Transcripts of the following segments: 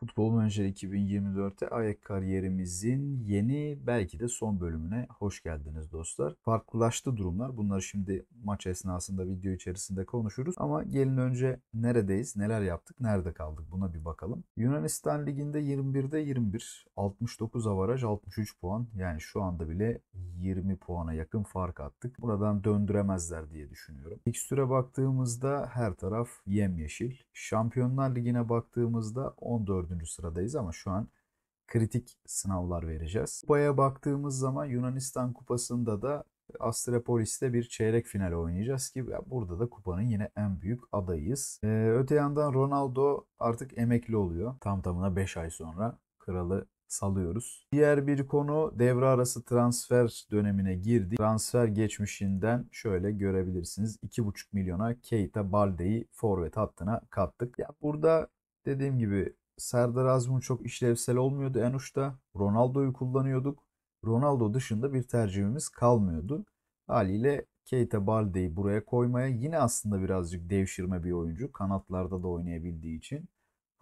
Futbol Manager 2024'te Ayak kariyerimizin yeni belki de son bölümüne hoş geldiniz dostlar. Farklılaştı durumlar. Bunları şimdi maç esnasında video içerisinde konuşuruz. Ama gelin önce neredeyiz, neler yaptık, nerede kaldık buna bir bakalım. Yunanistan Ligi'nde 21'de 21, 69 avaraj, 63 puan. Yani şu anda bile 20 puana yakın fark attık. Buradan döndüremezler diye düşünüyorum. İlk süre baktığımızda her taraf yemyeşil. Şampiyonlar Ligi'ne baktığımızda 14 14. sıradayız ama şu an kritik sınavlar vereceğiz. Kupaya baktığımız zaman Yunanistan Kupası'nda da Astrepolis'te bir çeyrek final oynayacağız ki burada da kupanın yine en büyük adayıyız. Ee, öte yandan Ronaldo artık emekli oluyor. Tam tamına 5 ay sonra kralı salıyoruz. Diğer bir konu devre arası transfer dönemine girdi. Transfer geçmişinden şöyle görebilirsiniz. 2,5 milyona Keita Balde'yi forvet hattına kattık. Ya burada dediğim gibi Serdar Azmun çok işlevsel olmuyordu en uçta. Ronaldo'yu kullanıyorduk. Ronaldo dışında bir tercihimiz kalmıyordu. Haliyle Keita Balde'yi buraya koymaya yine aslında birazcık devşirme bir oyuncu. Kanatlarda da oynayabildiği için.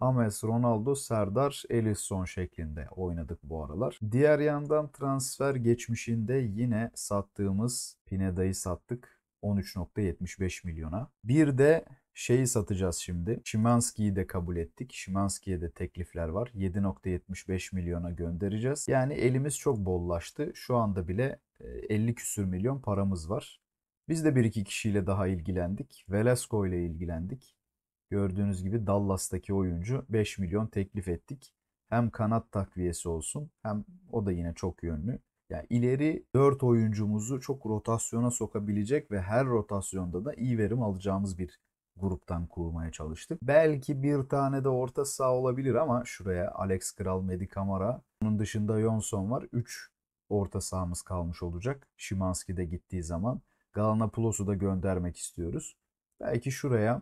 James, Ronaldo, Serdar, Ellison şeklinde oynadık bu aralar. Diğer yandan transfer geçmişinde yine sattığımız Pineda'yı sattık. 13.75 milyona. Bir de Şeyi satacağız şimdi. Şimanski'yi de kabul ettik. Şimanski'ye de teklifler var. 7.75 milyona göndereceğiz. Yani elimiz çok bollaştı. Şu anda bile 50 e, küsür milyon paramız var. Biz de bir iki kişiyle daha ilgilendik. Velasco ile ilgilendik. Gördüğünüz gibi Dallas'taki oyuncu 5 milyon teklif ettik. Hem kanat takviyesi olsun hem o da yine çok yönlü. Yani ileri 4 oyuncumuzu çok rotasyona sokabilecek ve her rotasyonda da iyi verim alacağımız bir gruptan kurmaya çalıştık. Belki bir tane de orta sağ olabilir ama şuraya Alex Kral, Medi Kamara. Onun dışında Jonson var. 3 orta sahamız kalmış olacak. Şimanski de gittiği zaman. Galanaplos'u da göndermek istiyoruz. Belki şuraya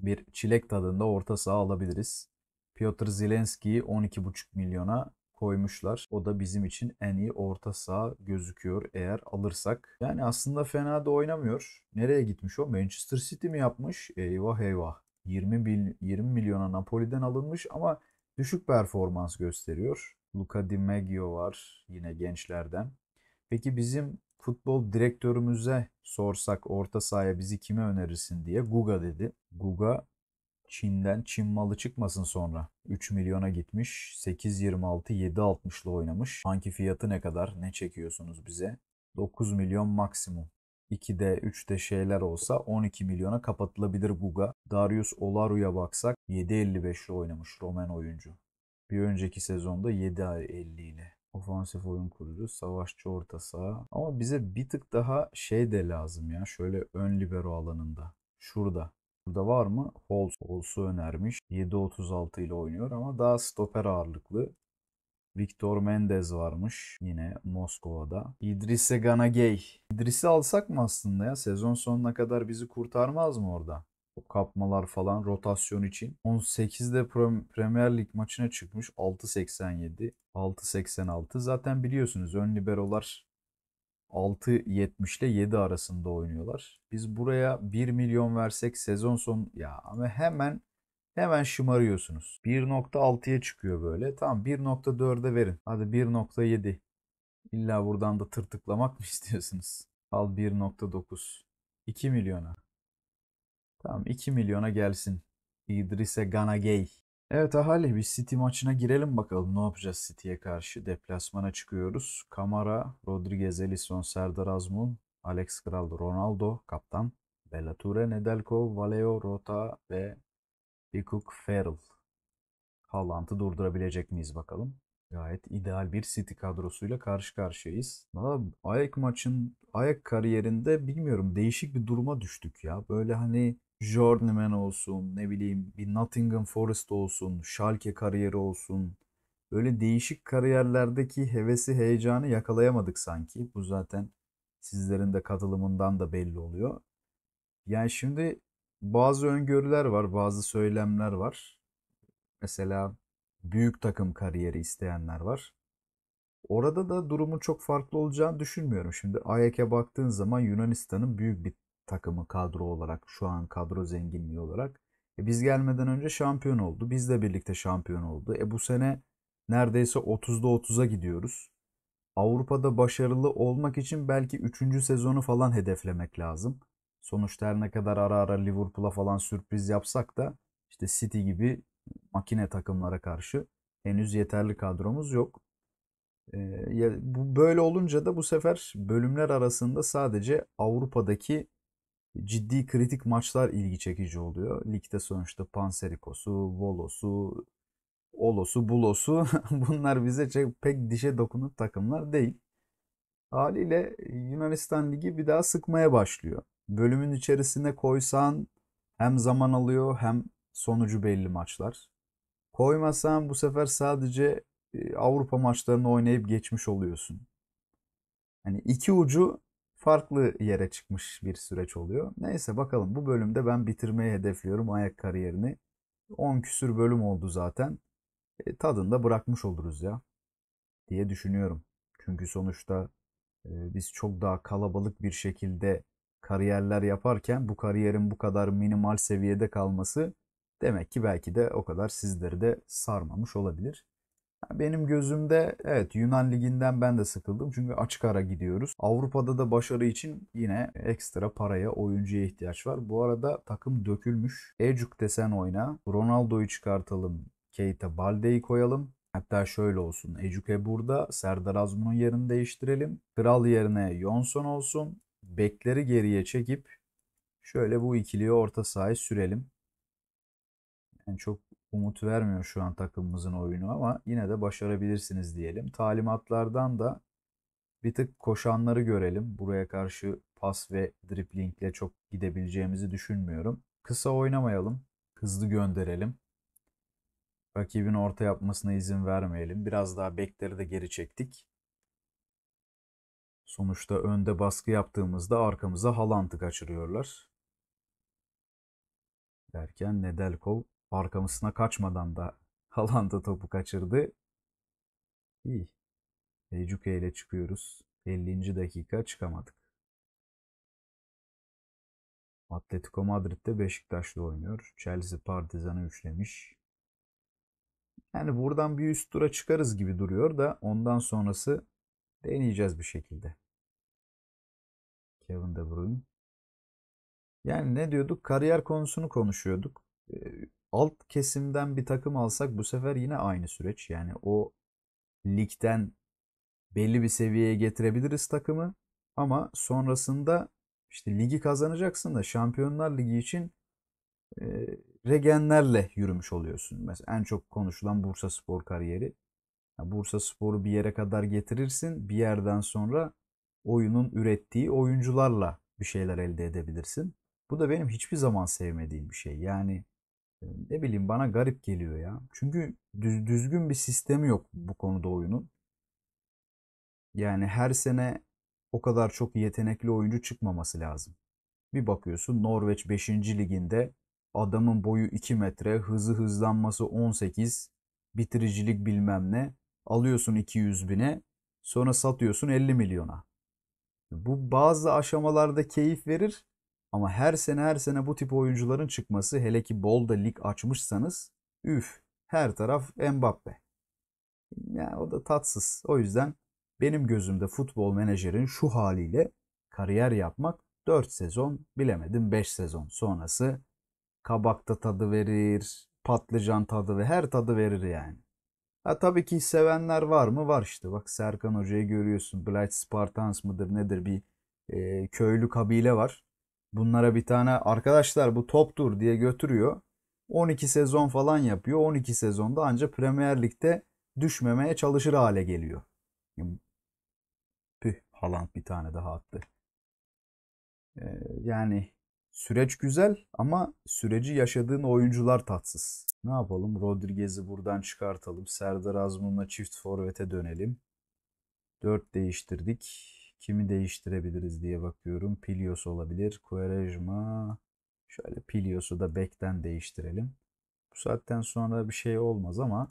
bir çilek tadında orta saha alabiliriz. Piotr Zelenski'yi 12,5 milyona koymuşlar. O da bizim için en iyi orta saha gözüküyor eğer alırsak. Yani aslında fena da oynamıyor. Nereye gitmiş o? Manchester City mi yapmış? Eyvah eyvah. 20, bil, 20 milyona Napoli'den alınmış ama düşük performans gösteriyor. Luca Di Maggio var yine gençlerden. Peki bizim futbol direktörümüze sorsak orta sahaya bizi kime önerirsin diye Guga dedi. Guga Çin'den Çin malı çıkmasın sonra. 3 milyona gitmiş. 8.26 7.60'la oynamış. Hangi fiyatı ne kadar? Ne çekiyorsunuz bize? 9 milyon maksimum. 2'de 3'de şeyler olsa 12 milyona kapatılabilir Guga. Darius Olaru'ya baksak 7.55'le oynamış Roman oyuncu. Bir önceki sezonda 7.50 ile. Ofansif oyun kurucu, savaşçı orta saha. Ama bize bir tık daha şey de lazım ya. Şöyle ön libero alanında. Şurada. Burada var mı? Holz. Holz'u önermiş. 7.36 ile oynuyor ama daha stoper ağırlıklı. Victor Mendez varmış yine Moskova'da. İdrisse Ganagay. İdris'i alsak mı aslında ya? Sezon sonuna kadar bizi kurtarmaz mı orada? O kapmalar falan rotasyon için. 18'de Premier Lig maçına çıkmış 6.87, 6.86. Zaten biliyorsunuz ön liberolar 6.70 ile 7 arasında oynuyorlar. Biz buraya 1 milyon versek sezon sonu ya ama hemen hemen şımarıyorsunuz. 1.6'ya çıkıyor böyle. Tamam 1.4'e verin. Hadi 1.7. İlla buradan da tırtıklamak mı istiyorsunuz? Al 1.9. 2 milyona. Tamam 2 milyona gelsin. İdris'e Ganagay. Evet Ahali bir City maçına girelim bakalım ne yapacağız City'ye karşı. Deplasmana çıkıyoruz. Kamara, Rodriguez, Ellison, Serdar Azmun, Alex Kral, Ronaldo, kaptan. Belature, Nedelko, Valeo, Rota ve Hikuk Ferl. Haaland'ı durdurabilecek miyiz bakalım. Gayet ideal bir City kadrosuyla karşı karşıyayız. Valla Ayak maçın, Ayak kariyerinde bilmiyorum değişik bir duruma düştük ya. Böyle hani Journeyman olsun, ne bileyim bir Nottingham Forest olsun, Schalke kariyeri olsun. Böyle değişik kariyerlerdeki hevesi, heyecanı yakalayamadık sanki. Bu zaten sizlerin de katılımından da belli oluyor. Yani şimdi bazı öngörüler var, bazı söylemler var. Mesela büyük takım kariyeri isteyenler var. Orada da durumun çok farklı olacağını düşünmüyorum. Şimdi Ayak'a baktığın zaman Yunanistan'ın büyük bir takımı kadro olarak şu an kadro zenginliği olarak. E biz gelmeden önce şampiyon oldu. Biz de birlikte şampiyon oldu. E bu sene neredeyse 30'da 30'a gidiyoruz. Avrupa'da başarılı olmak için belki 3. sezonu falan hedeflemek lazım. Sonuçta her ne kadar ara ara Liverpool'a falan sürpriz yapsak da işte City gibi makine takımlara karşı henüz yeterli kadromuz yok. Ee, bu böyle olunca da bu sefer bölümler arasında sadece Avrupa'daki ciddi kritik maçlar ilgi çekici oluyor. Ligde sonuçta Panserikosu, Volos'u, Olos'u, Bulos'u bunlar bize pek dişe dokunup takımlar değil. Haliyle Yunanistan Ligi bir daha sıkmaya başlıyor. Bölümün içerisine koysan hem zaman alıyor hem sonucu belli maçlar. Koymasan bu sefer sadece e, Avrupa maçlarını oynayıp geçmiş oluyorsun. Hani iki ucu farklı yere çıkmış bir süreç oluyor. Neyse bakalım bu bölümde ben bitirmeyi hedefliyorum ayak kariyerini. 10 küsür bölüm oldu zaten. E, tadında bırakmış oluruz ya diye düşünüyorum. Çünkü sonuçta e, biz çok daha kalabalık bir şekilde kariyerler yaparken bu kariyerin bu kadar minimal seviyede kalması demek ki belki de o kadar sizleri de sarmamış olabilir. Benim gözümde evet Yunan liginden ben de sıkıldım çünkü açık ara gidiyoruz. Avrupa'da da başarı için yine ekstra paraya, oyuncuya ihtiyaç var. Bu arada takım dökülmüş. Ecuk desen oyna. Ronaldo'yu çıkartalım. Keita Balde'yi koyalım. Hatta şöyle olsun. Ecuke burada. Serdar Azmun'un yerini değiştirelim. Kral yerine Johnson olsun. Bekleri geriye çekip şöyle bu ikiliyi orta sahaya sürelim. Yani çok umut vermiyor şu an takımımızın oyunu ama yine de başarabilirsiniz diyelim. Talimatlardan da bir tık koşanları görelim. Buraya karşı pas ve driplingle çok gidebileceğimizi düşünmüyorum. Kısa oynamayalım. Hızlı gönderelim. Rakibin orta yapmasına izin vermeyelim. Biraz daha bekleri de geri çektik. Sonuçta önde baskı yaptığımızda arkamıza halantı kaçırıyorlar. Derken Nedelkov arkamısına kaçmadan da Alanda topu kaçırdı. İyi. Ecuke ile çıkıyoruz. 50. dakika çıkamadık. Atletico Madrid'de Beşiktaş'la oynuyor. Chelsea Partizan'ı üçlemiş. Yani buradan bir üst tura çıkarız gibi duruyor da ondan sonrası deneyeceğiz bir şekilde. Kevin De Bruyne. Yani ne diyorduk? Kariyer konusunu konuşuyorduk. Ee, alt kesimden bir takım alsak bu sefer yine aynı süreç. Yani o ligden belli bir seviyeye getirebiliriz takımı ama sonrasında işte ligi kazanacaksın da Şampiyonlar Ligi için e, regenlerle yürümüş oluyorsun. Mesela en çok konuşulan Bursa Spor kariyeri. Yani Bursa Spor'u bir yere kadar getirirsin. Bir yerden sonra oyunun ürettiği oyuncularla bir şeyler elde edebilirsin. Bu da benim hiçbir zaman sevmediğim bir şey. Yani ne bileyim bana garip geliyor ya. Çünkü düz, düzgün bir sistemi yok bu konuda oyunun. Yani her sene o kadar çok yetenekli oyuncu çıkmaması lazım. Bir bakıyorsun Norveç 5. liginde adamın boyu 2 metre, hızı hızlanması 18, bitiricilik bilmem ne. Alıyorsun 200 bine, sonra satıyorsun 50 milyona. Bu bazı aşamalarda keyif verir ama her sene her sene bu tip oyuncuların çıkması hele ki bol da lig açmışsanız üf her taraf Mbappe. Ya yani o da tatsız. O yüzden benim gözümde futbol menajerin şu haliyle kariyer yapmak 4 sezon bilemedim 5 sezon sonrası kabakta tadı verir, patlıcan tadı ve her tadı verir yani. Ha tabii ki sevenler var mı? Var işte. Bak Serkan Hoca'yı görüyorsun. Blight Spartans mıdır nedir bir e, köylü kabile var. Bunlara bir tane arkadaşlar bu toptur diye götürüyor. 12 sezon falan yapıyor. 12 sezonda anca Premier Lig'de düşmemeye çalışır hale geliyor. Hmm. Püh Haaland bir tane daha attı. Ee, yani süreç güzel ama süreci yaşadığın oyuncular tatsız. Ne yapalım? Rodriguez'i buradan çıkartalım. Serdar Azmun'la çift forvete dönelim. 4 değiştirdik. Kimi değiştirebiliriz diye bakıyorum. Pilios olabilir. Quaresma. Şöyle Pilios'u da bekten değiştirelim. Bu saatten sonra bir şey olmaz ama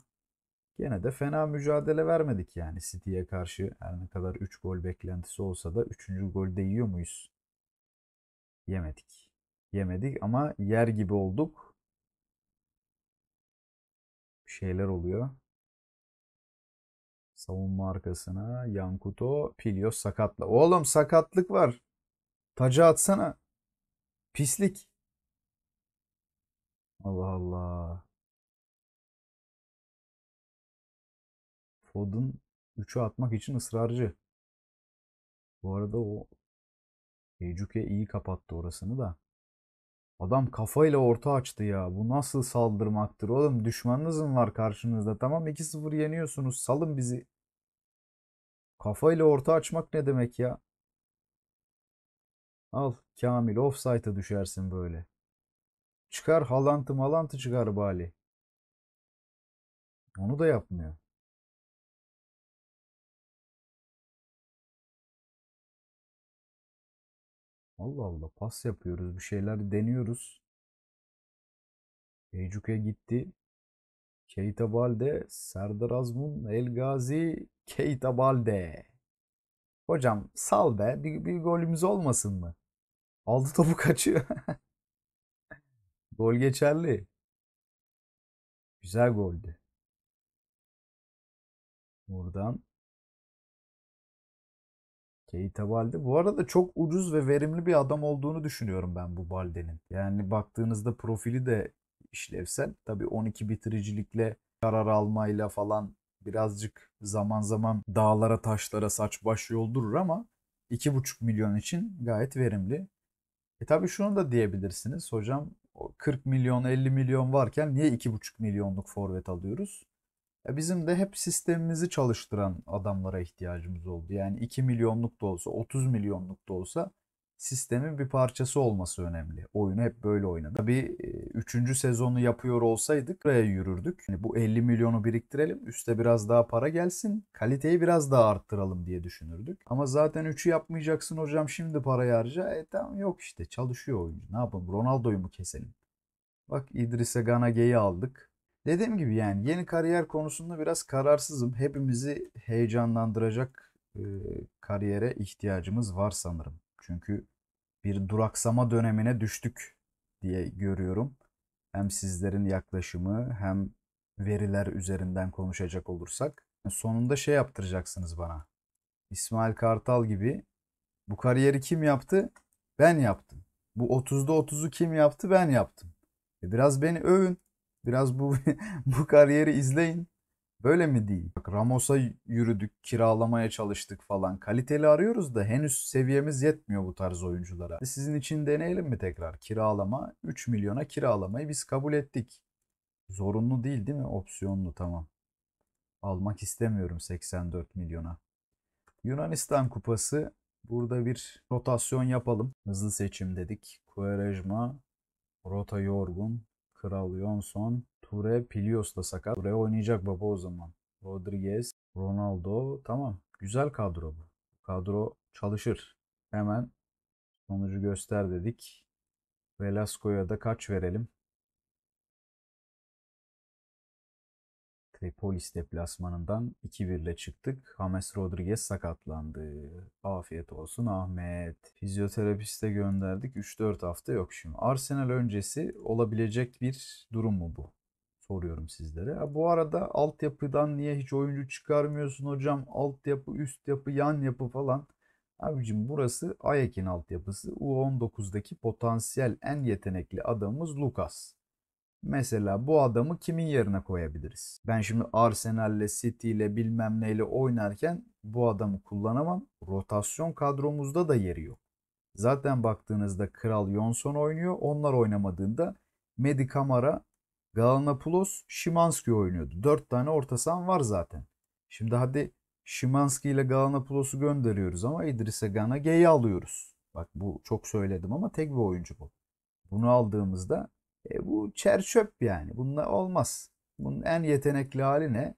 gene de fena mücadele vermedik yani City'ye karşı. Her ne kadar 3 gol beklentisi olsa da 3. golde yiyor muyuz? Yemedik. Yemedik ama yer gibi olduk. Bir şeyler oluyor. Savunma arkasına Yankuto, Pilios sakatla. Oğlum sakatlık var. Taca atsana. Pislik. Allah Allah. Fodun 3'ü atmak için ısrarcı. Bu arada o Ejuke iyi kapattı orasını da. Adam kafayla orta açtı ya. Bu nasıl saldırmaktır oğlum? Düşmanınızın var karşınızda. Tamam 2-0 yeniyorsunuz. Salın bizi. Kafayla orta açmak ne demek ya? Al Kamil offside'a düşersin böyle. Çıkar halantı malantı çıkar bali. Onu da yapmıyor. Allah Allah pas yapıyoruz. Bir şeyler deniyoruz. Eycuke gitti. Keita Balde, Serdar Azmun, El Gazi, Keita Balde. Hocam sal be bir, bir golümüz olmasın mı? Aldı topu kaçıyor. Gol geçerli. Güzel goldü. Buradan Keita Balde. Bu arada çok ucuz ve verimli bir adam olduğunu düşünüyorum ben bu Balde'nin. Yani baktığınızda profili de işlevsel. Tabii 12 bitiricilikle karar almayla falan birazcık zaman zaman dağlara taşlara saç baş yoldurur ama 2,5 milyon için gayet verimli. E tabi şunu da diyebilirsiniz hocam 40 milyon 50 milyon varken niye 2,5 milyonluk forvet alıyoruz? E, bizim de hep sistemimizi çalıştıran adamlara ihtiyacımız oldu. Yani 2 milyonluk da olsa 30 milyonluk da olsa sistemin bir parçası olması önemli. Oyunu hep böyle oynadı. Tabii 3. E, sezonu yapıyor olsaydık buraya yürürdük. Yani bu 50 milyonu biriktirelim, üste biraz daha para gelsin, kaliteyi biraz daha arttıralım diye düşünürdük. Ama zaten 3'ü yapmayacaksın hocam şimdi para harca. E tamam yok işte çalışıyor oyuncu. Ne yapalım Ronaldo'yu mu keselim? Bak İdris'e Ganage'yi aldık. Dediğim gibi yani yeni kariyer konusunda biraz kararsızım. Hepimizi heyecanlandıracak e, kariyere ihtiyacımız var sanırım. Çünkü bir duraksama dönemine düştük diye görüyorum. Hem sizlerin yaklaşımı hem veriler üzerinden konuşacak olursak sonunda şey yaptıracaksınız bana. İsmail Kartal gibi bu kariyeri kim yaptı? Ben yaptım. Bu 30'da 30'u kim yaptı? Ben yaptım. E biraz beni övün. Biraz bu bu kariyeri izleyin. Böyle mi değil? Bak Ramos'a yürüdük, kiralamaya çalıştık falan. Kaliteli arıyoruz da henüz seviyemiz yetmiyor bu tarz oyunculara. Sizin için deneyelim mi tekrar? Kiralama, 3 milyona kiralamayı biz kabul ettik. Zorunlu değil değil mi? Opsiyonlu tamam. Almak istemiyorum 84 milyona. Yunanistan kupası. Burada bir rotasyon yapalım. Hızlı seçim dedik. Kuerejma, Rota yorgun. Kral Johnson. Ture Pilios da sakat. Ture oynayacak baba o zaman. Rodriguez, Ronaldo. Tamam. Güzel kadro bu. Kadro çalışır. Hemen sonucu göster dedik. Velasco'ya da kaç verelim? Polis deplasmanından 2-1 ile çıktık. James Rodriguez sakatlandı. Afiyet olsun Ahmet. Fizyoterapiste gönderdik. 3-4 hafta yok şimdi. Arsenal öncesi olabilecek bir durum mu bu? soruyorum sizlere. bu arada altyapıdan niye hiç oyuncu çıkarmıyorsun hocam? Altyapı, üst yapı, yan yapı falan. Abicim burası Ayek'in altyapısı. U19'daki potansiyel en yetenekli adamımız Lucas. Mesela bu adamı kimin yerine koyabiliriz? Ben şimdi Arsenal'le, City'yle bilmem neyle oynarken bu adamı kullanamam. Rotasyon kadromuzda da yeri yok. Zaten baktığınızda Kral Jonson oynuyor. Onlar oynamadığında Medi Kamara, Galanopoulos, Şimanski oynuyordu. Dört tane orta sahan var zaten. Şimdi hadi Şimanski ile Galanapulosu gönderiyoruz ama İdris Egan'a G'yi alıyoruz. Bak bu çok söyledim ama tek bir oyuncu bu. Bunu aldığımızda e, bu çerçöp yani. Bununla olmaz. Bunun en yetenekli hali ne?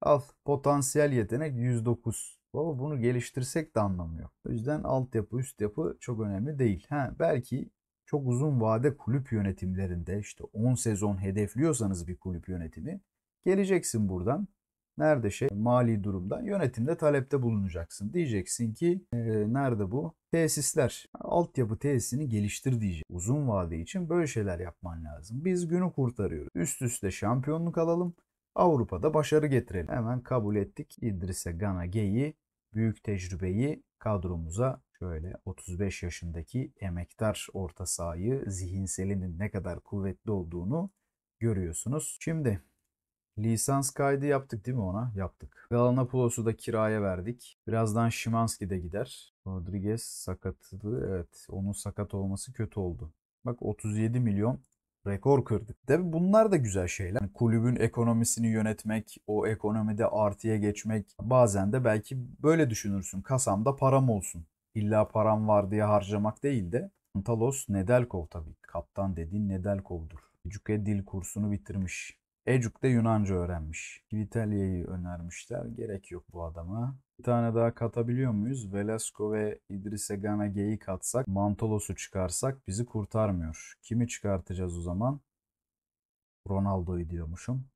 Al potansiyel yetenek 109. Baba bunu geliştirsek de anlamı yok. O yüzden altyapı üst yapı çok önemli değil. Ha, belki çok uzun vade kulüp yönetimlerinde işte 10 sezon hedefliyorsanız bir kulüp yönetimi geleceksin buradan Nerede şey? Mali durumdan Yönetimde talepte bulunacaksın. Diyeceksin ki e, nerede bu? Tesisler. Altyapı tesisini geliştir diyecek. Uzun vade için böyle şeyler yapman lazım. Biz günü kurtarıyoruz. Üst üste şampiyonluk alalım. Avrupa'da başarı getirelim. Hemen kabul ettik. İdris'e Gana Gey'i büyük tecrübeyi kadromuza şöyle 35 yaşındaki emektar orta sahayı zihinselinin ne kadar kuvvetli olduğunu görüyorsunuz. Şimdi Lisans kaydı yaptık değil mi ona? Yaptık. Galanapulosu da kiraya verdik. Birazdan Şimanski de gider. Rodriguez sakatlığı evet onun sakat olması kötü oldu. Bak 37 milyon rekor kırdık. Tabi bunlar da güzel şeyler. Yani kulübün ekonomisini yönetmek, o ekonomide artıya geçmek. Bazen de belki böyle düşünürsün. Kasamda param olsun. İlla param var diye harcamak değil de. Antalos Nedelkov tabii. Kaptan dediğin Nedelkov'dur. Cuke dil kursunu bitirmiş. Ecuk'ta Yunanca öğrenmiş. Vitalya'yı önermişler. Gerek yok bu adama. Bir tane daha katabiliyor muyuz? Velasco ve İdris Eganage'yi katsak, Mantolos'u çıkarsak bizi kurtarmıyor. Kimi çıkartacağız o zaman? Ronaldo'yu diyormuşum.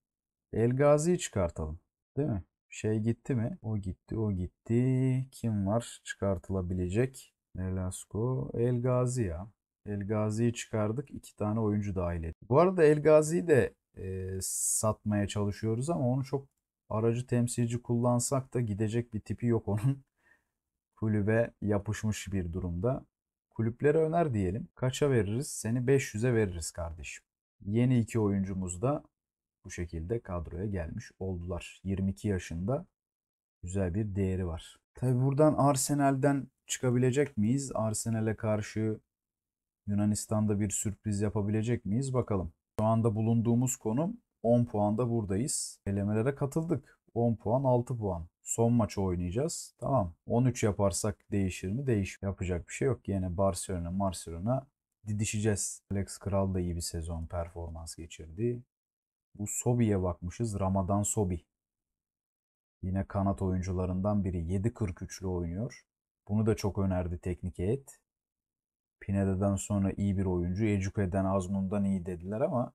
El Gazi'yi çıkartalım. Değil mi? Şey gitti mi? O gitti, o gitti. Kim var çıkartılabilecek? Velasco, El Gazi ya. El Gazi'yi çıkardık. iki tane oyuncu dahil ettik. Bu arada El Gazi'yi de e, satmaya çalışıyoruz ama onu çok aracı temsilci kullansak da gidecek bir tipi yok onun. Kulübe yapışmış bir durumda. Kulüplere öner diyelim. Kaça veririz? Seni 500'e veririz kardeşim. Yeni iki oyuncumuz da bu şekilde kadroya gelmiş oldular. 22 yaşında güzel bir değeri var. Tabi buradan Arsenal'den çıkabilecek miyiz? Arsenal'e karşı Yunanistan'da bir sürpriz yapabilecek miyiz? Bakalım. Şu anda bulunduğumuz konum 10 puanda buradayız. Elemelere katıldık. 10 puan 6 puan. Son maçı oynayacağız. Tamam. 13 yaparsak değişir mi? Değiş. Yapacak bir şey yok. Yine Barcelona, Barcelona didişeceğiz. Alex Kral da iyi bir sezon performans geçirdi. Bu Sobi'ye bakmışız. Ramadan Sobi. Yine kanat oyuncularından biri. 7.43'lü oynuyor. Bunu da çok önerdi teknik heyet. Pineda'dan sonra iyi bir oyuncu. Ecuke'den, Azmun'dan iyi dediler ama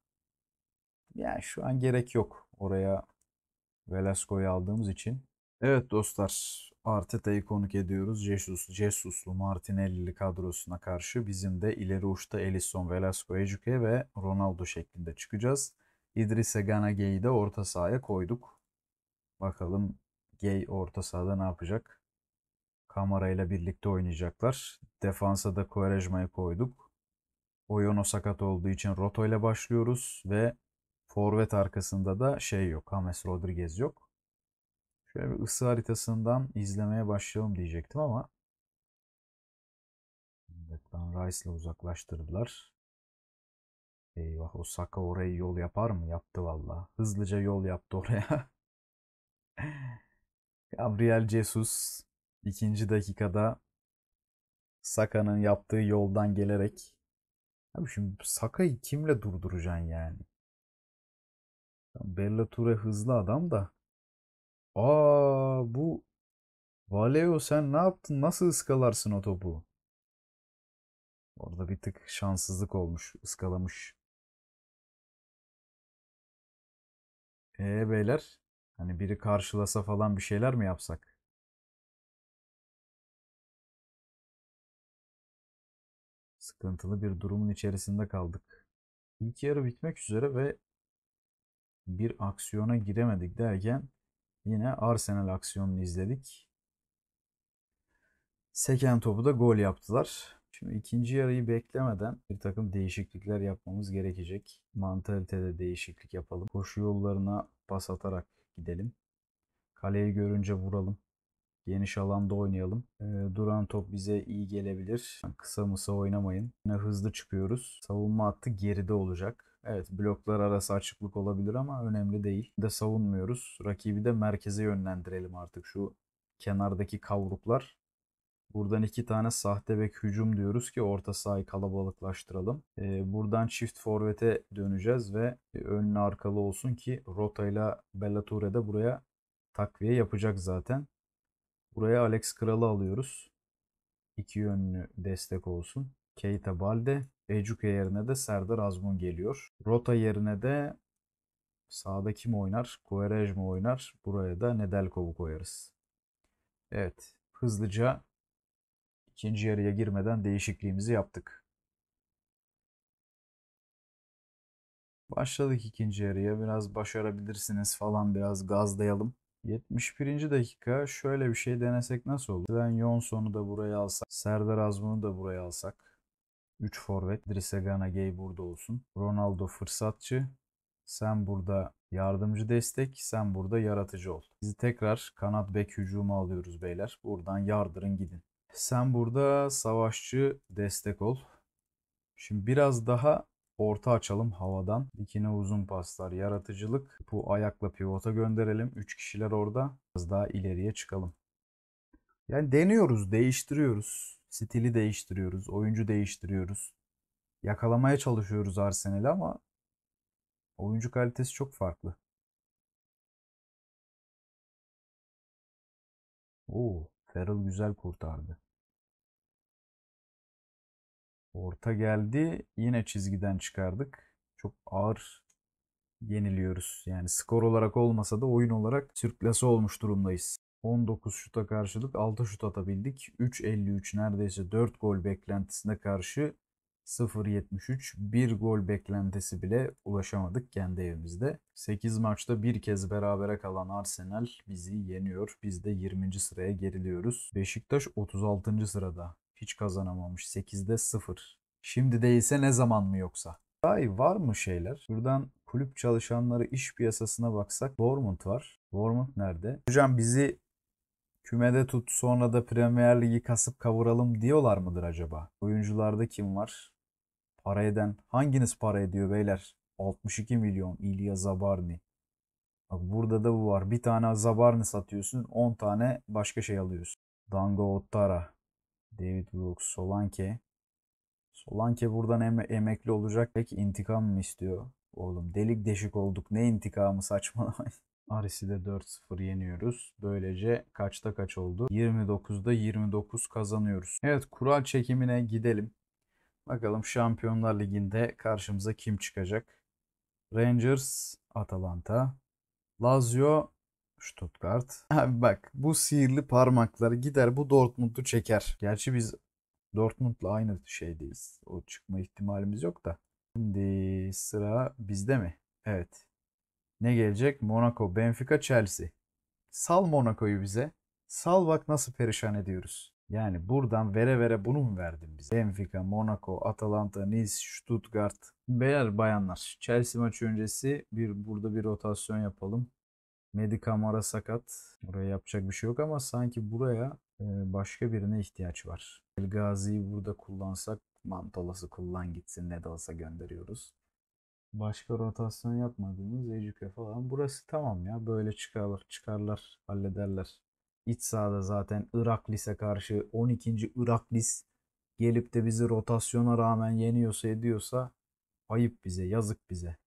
yani şu an gerek yok oraya Velasco'yu aldığımız için. Evet dostlar Arteta'yı konuk ediyoruz. Jesus, Jesus'lu Martinelli'li kadrosuna karşı bizim de ileri uçta Ellison, Velasco, Ejuke ve Ronaldo şeklinde çıkacağız. İdris Ganage'yi de orta sahaya koyduk. Bakalım Gay orta sahada ne yapacak? Kamara ile birlikte oynayacaklar. Defansa da Kovarejma'yı koyduk. Oyono sakat olduğu için Roto ile başlıyoruz ve Forvet arkasında da şey yok. James Rodriguez yok. Şöyle bir ısı haritasından izlemeye başlayalım diyecektim ama evet, ben Rice'la uzaklaştırdılar. Eyvah o Saka orayı yol yapar mı? Yaptı valla. Hızlıca yol yaptı oraya. Gabriel Jesus ikinci dakikada Saka'nın yaptığı yoldan gelerek Abi şimdi Saka'yı kimle durduracaksın yani? Bella Bellature hızlı adam da. Aa bu Valeo sen ne yaptın? Nasıl ıskalarsın o topu? Orada bir tık şanssızlık olmuş. ıskalamış. Ee beyler hani biri karşılasa falan bir şeyler mi yapsak? Sıkıntılı bir durumun içerisinde kaldık. İlk yarı bitmek üzere ve bir aksiyona giremedik derken yine Arsenal aksiyonunu izledik. Seken topu da gol yaptılar. Şimdi ikinci yarıyı beklemeden bir takım değişiklikler yapmamız gerekecek. Mantalitede değişiklik yapalım. Koşu yollarına pas atarak gidelim. Kaleyi görünce vuralım. Geniş alanda oynayalım. E, duran top bize iyi gelebilir. Kısa mısa oynamayın. Yine hızlı çıkıyoruz. Savunma hattı geride olacak. Evet bloklar arası açıklık olabilir ama önemli değil. De savunmuyoruz. Rakibi de merkeze yönlendirelim artık şu kenardaki kavruklar. Buradan iki tane sahte bek hücum diyoruz ki orta sahayı kalabalıklaştıralım. Ee, buradan çift forvete döneceğiz ve önlü arkalı olsun ki Rota ile Bellature de buraya takviye yapacak zaten. Buraya Alex Kral'ı alıyoruz. İki yönlü destek olsun. Keita Balde, Ecuke yerine de Serdar Azmun geliyor. Rota yerine de sağda kim oynar? Koveraj mı oynar? Buraya da Nedelkov'u koyarız. Evet hızlıca ikinci yarıya girmeden değişikliğimizi yaptık. Başladık ikinci yarıya biraz başarabilirsiniz falan biraz gazlayalım. 71. dakika şöyle bir şey denesek nasıl olur? Ben Jonson'u da buraya alsak, Serdar Azmun'u da buraya alsak. 3 forvet. Drisegana Gay burada olsun. Ronaldo fırsatçı. Sen burada yardımcı destek, sen burada yaratıcı ol. Bizi tekrar kanat bek hücumu alıyoruz beyler. Buradan yardırın gidin. Sen burada savaşçı destek ol. Şimdi biraz daha orta açalım havadan. Dikine uzun paslar, yaratıcılık. Bu ayakla pivota gönderelim. 3 kişiler orada. Biraz daha ileriye çıkalım. Yani deniyoruz, değiştiriyoruz. Stili değiştiriyoruz, oyuncu değiştiriyoruz. Yakalamaya çalışıyoruz Arsenal'i ama oyuncu kalitesi çok farklı. Oo, Ferrell güzel kurtardı. Orta geldi. Yine çizgiden çıkardık. Çok ağır yeniliyoruz. Yani skor olarak olmasa da oyun olarak sürklası olmuş durumdayız. 19 şuta karşılık 6 şut atabildik. 3.53 neredeyse 4 gol beklentisine karşı 0.73 1 gol beklentisi bile ulaşamadık kendi evimizde. 8 maçta bir kez berabere kalan Arsenal bizi yeniyor. Biz de 20. sıraya geriliyoruz. Beşiktaş 36. sırada. Hiç kazanamamış. 8'de 0. Şimdi değilse ne zaman mı yoksa? Ay var mı şeyler? Buradan kulüp çalışanları iş piyasasına baksak Dortmund var. Dortmund nerede? Hocam bizi Kümede tut sonra da Premier Ligi kasıp kavuralım diyorlar mıdır acaba? Oyuncularda kim var? Para eden hanginiz para ediyor beyler? 62 milyon İlya Zabarni. Bak burada da bu var. Bir tane Zabarni satıyorsun 10 tane başka şey alıyorsun. Dango Ottara. David Brooks. Solanke. Solanke buradan em- emekli olacak. Peki intikam mı istiyor? Oğlum delik deşik olduk. Ne intikamı saçmalamayın. Aris'i de 4-0 yeniyoruz. Böylece kaçta kaç oldu? 29'da 29 kazanıyoruz. Evet kural çekimine gidelim. Bakalım Şampiyonlar Ligi'nde karşımıza kim çıkacak? Rangers, Atalanta, Lazio, Stuttgart. Abi bak bu sihirli parmakları gider bu Dortmund'u çeker. Gerçi biz Dortmund'la aynı şeydeyiz. O çıkma ihtimalimiz yok da. Şimdi sıra bizde mi? Evet. Ne gelecek? Monaco, Benfica, Chelsea. Sal Monaco'yu bize. Sal bak nasıl perişan ediyoruz. Yani buradan vere vere bunu mu verdin bize? Benfica, Monaco, Atalanta, Nice, Stuttgart. Beyler bayanlar Chelsea maçı öncesi bir burada bir rotasyon yapalım. Medikamara sakat. Buraya yapacak bir şey yok ama sanki buraya e, başka birine ihtiyaç var. El Gazi'yi burada kullansak mantolası kullan gitsin ne de olsa gönderiyoruz başka rotasyon yapmadığımız Ecük'e falan. Burası tamam ya böyle çıkarlar, çıkarlar hallederler. İç sahada zaten lise karşı 12. Iraklis gelip de bizi rotasyona rağmen yeniyorsa ediyorsa ayıp bize yazık bize.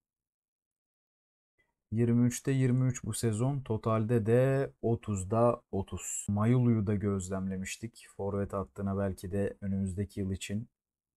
23'te 23 bu sezon totalde de 30'da 30. Mayulu'yu da gözlemlemiştik. Forvet hattına belki de önümüzdeki yıl için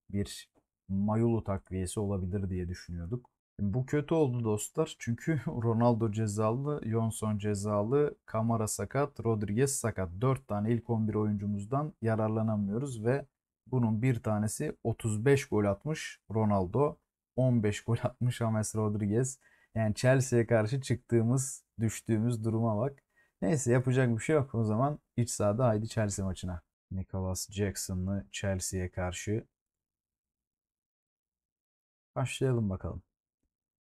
bir Mayulu takviyesi olabilir diye düşünüyorduk. Bu kötü oldu dostlar çünkü Ronaldo cezalı, Johnson cezalı, Kamara sakat, Rodriguez sakat. 4 tane ilk 11 oyuncumuzdan yararlanamıyoruz ve bunun bir tanesi 35 gol atmış Ronaldo, 15 gol atmış James Rodriguez. Yani Chelsea'ye karşı çıktığımız, düştüğümüz duruma bak. Neyse yapacak bir şey yok o zaman iç sahada haydi Chelsea maçına. Nicholas Jackson'lı Chelsea'ye karşı. Başlayalım bakalım.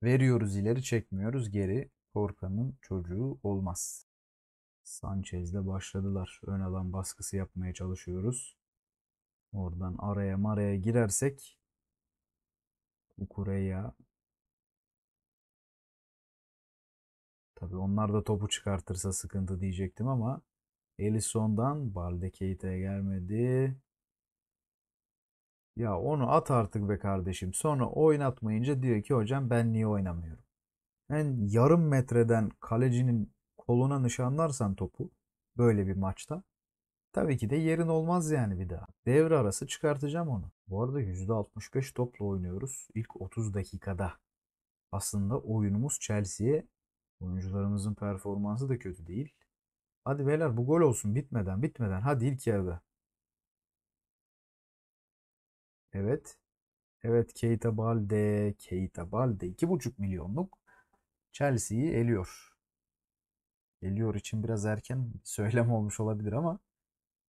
Veriyoruz ileri çekmiyoruz geri. Korkanın çocuğu olmaz. Sanchez'de başladılar. Ön alan baskısı yapmaya çalışıyoruz. Oradan araya maraya girersek Ukureya Tabi onlar da topu çıkartırsa sıkıntı diyecektim ama Elison'dan Balde Keita'ya gelmedi. Ya onu at artık be kardeşim. Sonra oynatmayınca diyor ki hocam ben niye oynamıyorum? En yarım metreden kalecinin koluna nişanlarsan topu böyle bir maçta tabii ki de yerin olmaz yani bir daha. Devre arası çıkartacağım onu. Bu arada %65 topla oynuyoruz ilk 30 dakikada. Aslında oyunumuz Chelsea'ye oyuncularımızın performansı da kötü değil. Hadi beyler bu gol olsun bitmeden bitmeden hadi ilk yarıda. Evet. Evet Keita Balde. Keita Balde 2,5 milyonluk Chelsea'yi eliyor. Eliyor için biraz erken söylem olmuş olabilir ama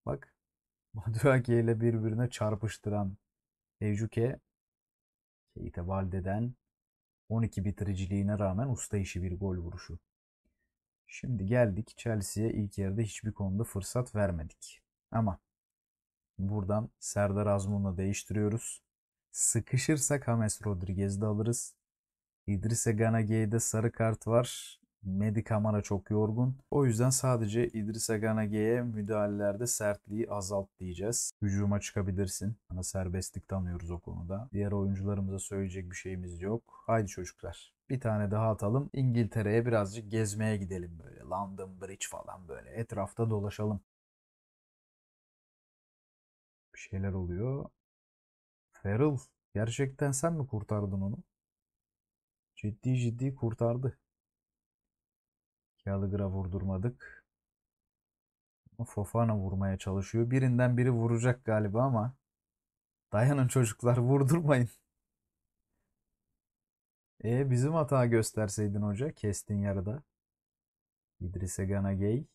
bak Maduake ile birbirine çarpıştıran Ejuke Keita Balde'den 12 bitiriciliğine rağmen usta işi bir gol vuruşu. Şimdi geldik Chelsea'ye ilk yarıda hiçbir konuda fırsat vermedik. Ama Buradan Serdar Azmun'la değiştiriyoruz. Sıkışırsak James Rodriguez'i de alırız. İdris'e de sarı kart var. Medi Kamara çok yorgun. O yüzden sadece İdris Aganage'ye müdahalelerde sertliği azalt diyeceğiz. Hücuma çıkabilirsin. Bana serbestlik tanıyoruz o konuda. Diğer oyuncularımıza söyleyecek bir şeyimiz yok. Haydi çocuklar. Bir tane daha atalım. İngiltere'ye birazcık gezmeye gidelim böyle. London Bridge falan böyle. Etrafta dolaşalım bir şeyler oluyor. Ferrell gerçekten sen mi kurtardın onu? Ciddi ciddi kurtardı. Gallagher'a vurdurmadık. Fofana vurmaya çalışıyor. Birinden biri vuracak galiba ama dayanın çocuklar vurdurmayın. E bizim hata gösterseydin hoca kestin yarıda. İdris Egana Gay.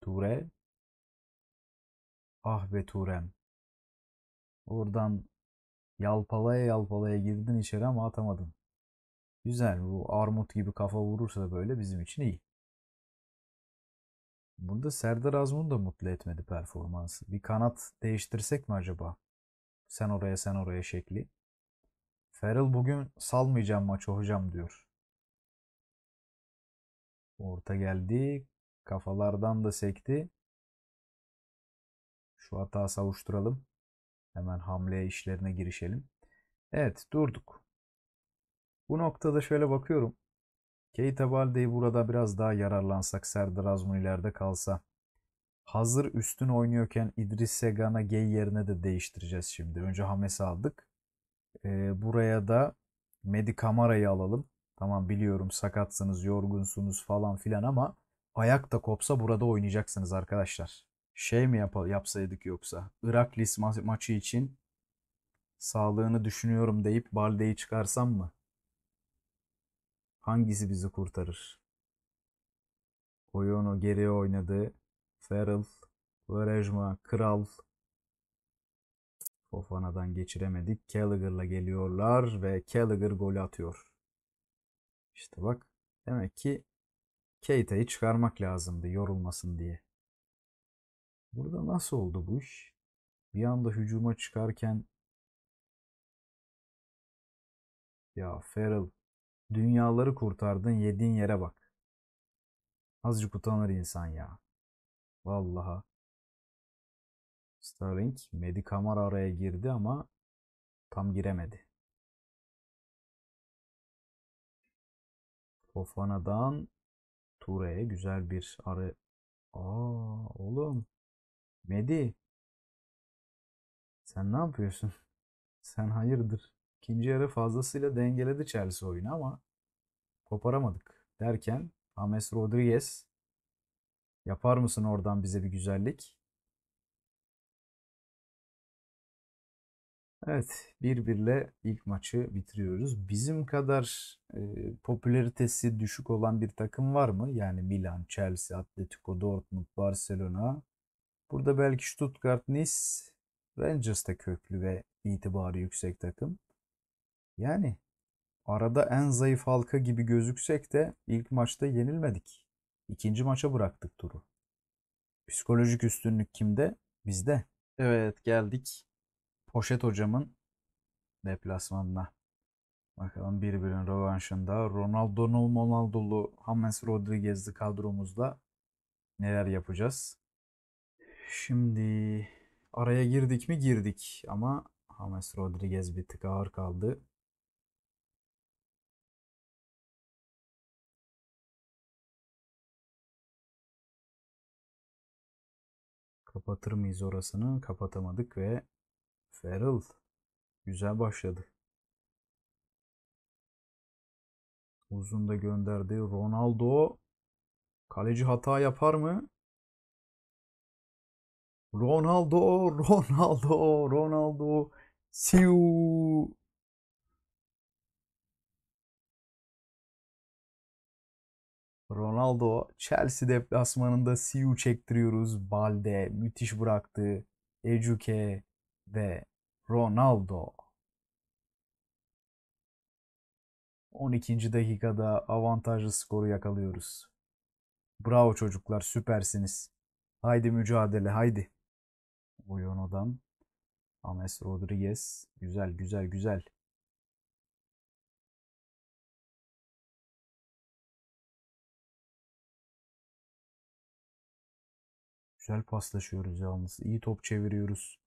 Ture Ah be Turem. Oradan yalpalaya yalpalaya girdin içeri ama atamadın. Güzel bu armut gibi kafa vurursa da böyle bizim için iyi. Burada Serdar Azmun da mutlu etmedi performansı. Bir kanat değiştirsek mi acaba? Sen oraya sen oraya şekli. Ferrell bugün salmayacağım maçı hocam diyor. Orta geldi. Kafalardan da sekti. Şu hata savuşturalım. Hemen hamle işlerine girişelim. Evet durduk. Bu noktada şöyle bakıyorum. Keita Balde'yi burada biraz daha yararlansak Serdar Azmun ileride kalsa. Hazır üstün oynuyorken İdris Segan'a G yerine de değiştireceğiz şimdi. Önce Hames'i aldık. Ee, buraya da Medi Kamara'yı alalım. Tamam biliyorum sakatsınız, yorgunsunuz falan filan ama ayak da kopsa burada oynayacaksınız arkadaşlar şey mi yap yapsaydık yoksa? Irak Lis ma maçı için sağlığını düşünüyorum deyip Balde'yi çıkarsam mı? Hangisi bizi kurtarır? Oyunu geriye oynadı. Ferrell, Varejma, Kral. Fofana'dan geçiremedik. Gallagher'la geliyorlar ve Gallagher golü atıyor. İşte bak demek ki Keita'yı çıkarmak lazımdı yorulmasın diye. Burada nasıl oldu bu iş? Bir anda hücuma çıkarken ya Feral dünyaları kurtardın yediğin yere bak. Azıcık utanır insan ya. Vallaha. Starlink Medikamar araya girdi ama tam giremedi. Fofana'dan Ture'ye güzel bir arı. Aa oğlum. Medi. Sen ne yapıyorsun? Sen hayırdır. İkinci yarı fazlasıyla dengeledi Chelsea oyunu ama koparamadık derken James Rodriguez yapar mısın oradan bize bir güzellik? Evet, birbirle ilk maçı bitiriyoruz. Bizim kadar e, popülaritesi düşük olan bir takım var mı? Yani Milan, Chelsea, Atletico, Dortmund, Barcelona, Burada belki Stuttgart, Nice, Rangers köklü ve itibarı yüksek takım. Yani arada en zayıf halka gibi gözüksek de ilk maçta yenilmedik. İkinci maça bıraktık turu. Psikolojik üstünlük kimde? Bizde. Evet geldik Poşet hocamın deplasmanına. Bakalım birbirinin rövanşında Ronaldo'nun Ronaldo'lu James Rodriguez'li kadromuzda neler yapacağız? Şimdi araya girdik mi girdik ama James Rodriguez bir tık ağır kaldı. Kapatır mıyız orasını? Kapatamadık ve Ferrell güzel başladı. Uzun da gönderdi. Ronaldo kaleci hata yapar mı? Ronaldo, Ronaldo, Ronaldo. Siu. Ronaldo Chelsea deplasmanında Siu çektiriyoruz. Balde müthiş bıraktı. Ejuke ve Ronaldo. 12. dakikada avantajlı skoru yakalıyoruz. Bravo çocuklar süpersiniz. Haydi mücadele haydi. Oyono'dan, Ames Rodriguez. Güzel güzel güzel. Güzel paslaşıyoruz yalnız. İyi top çeviriyoruz.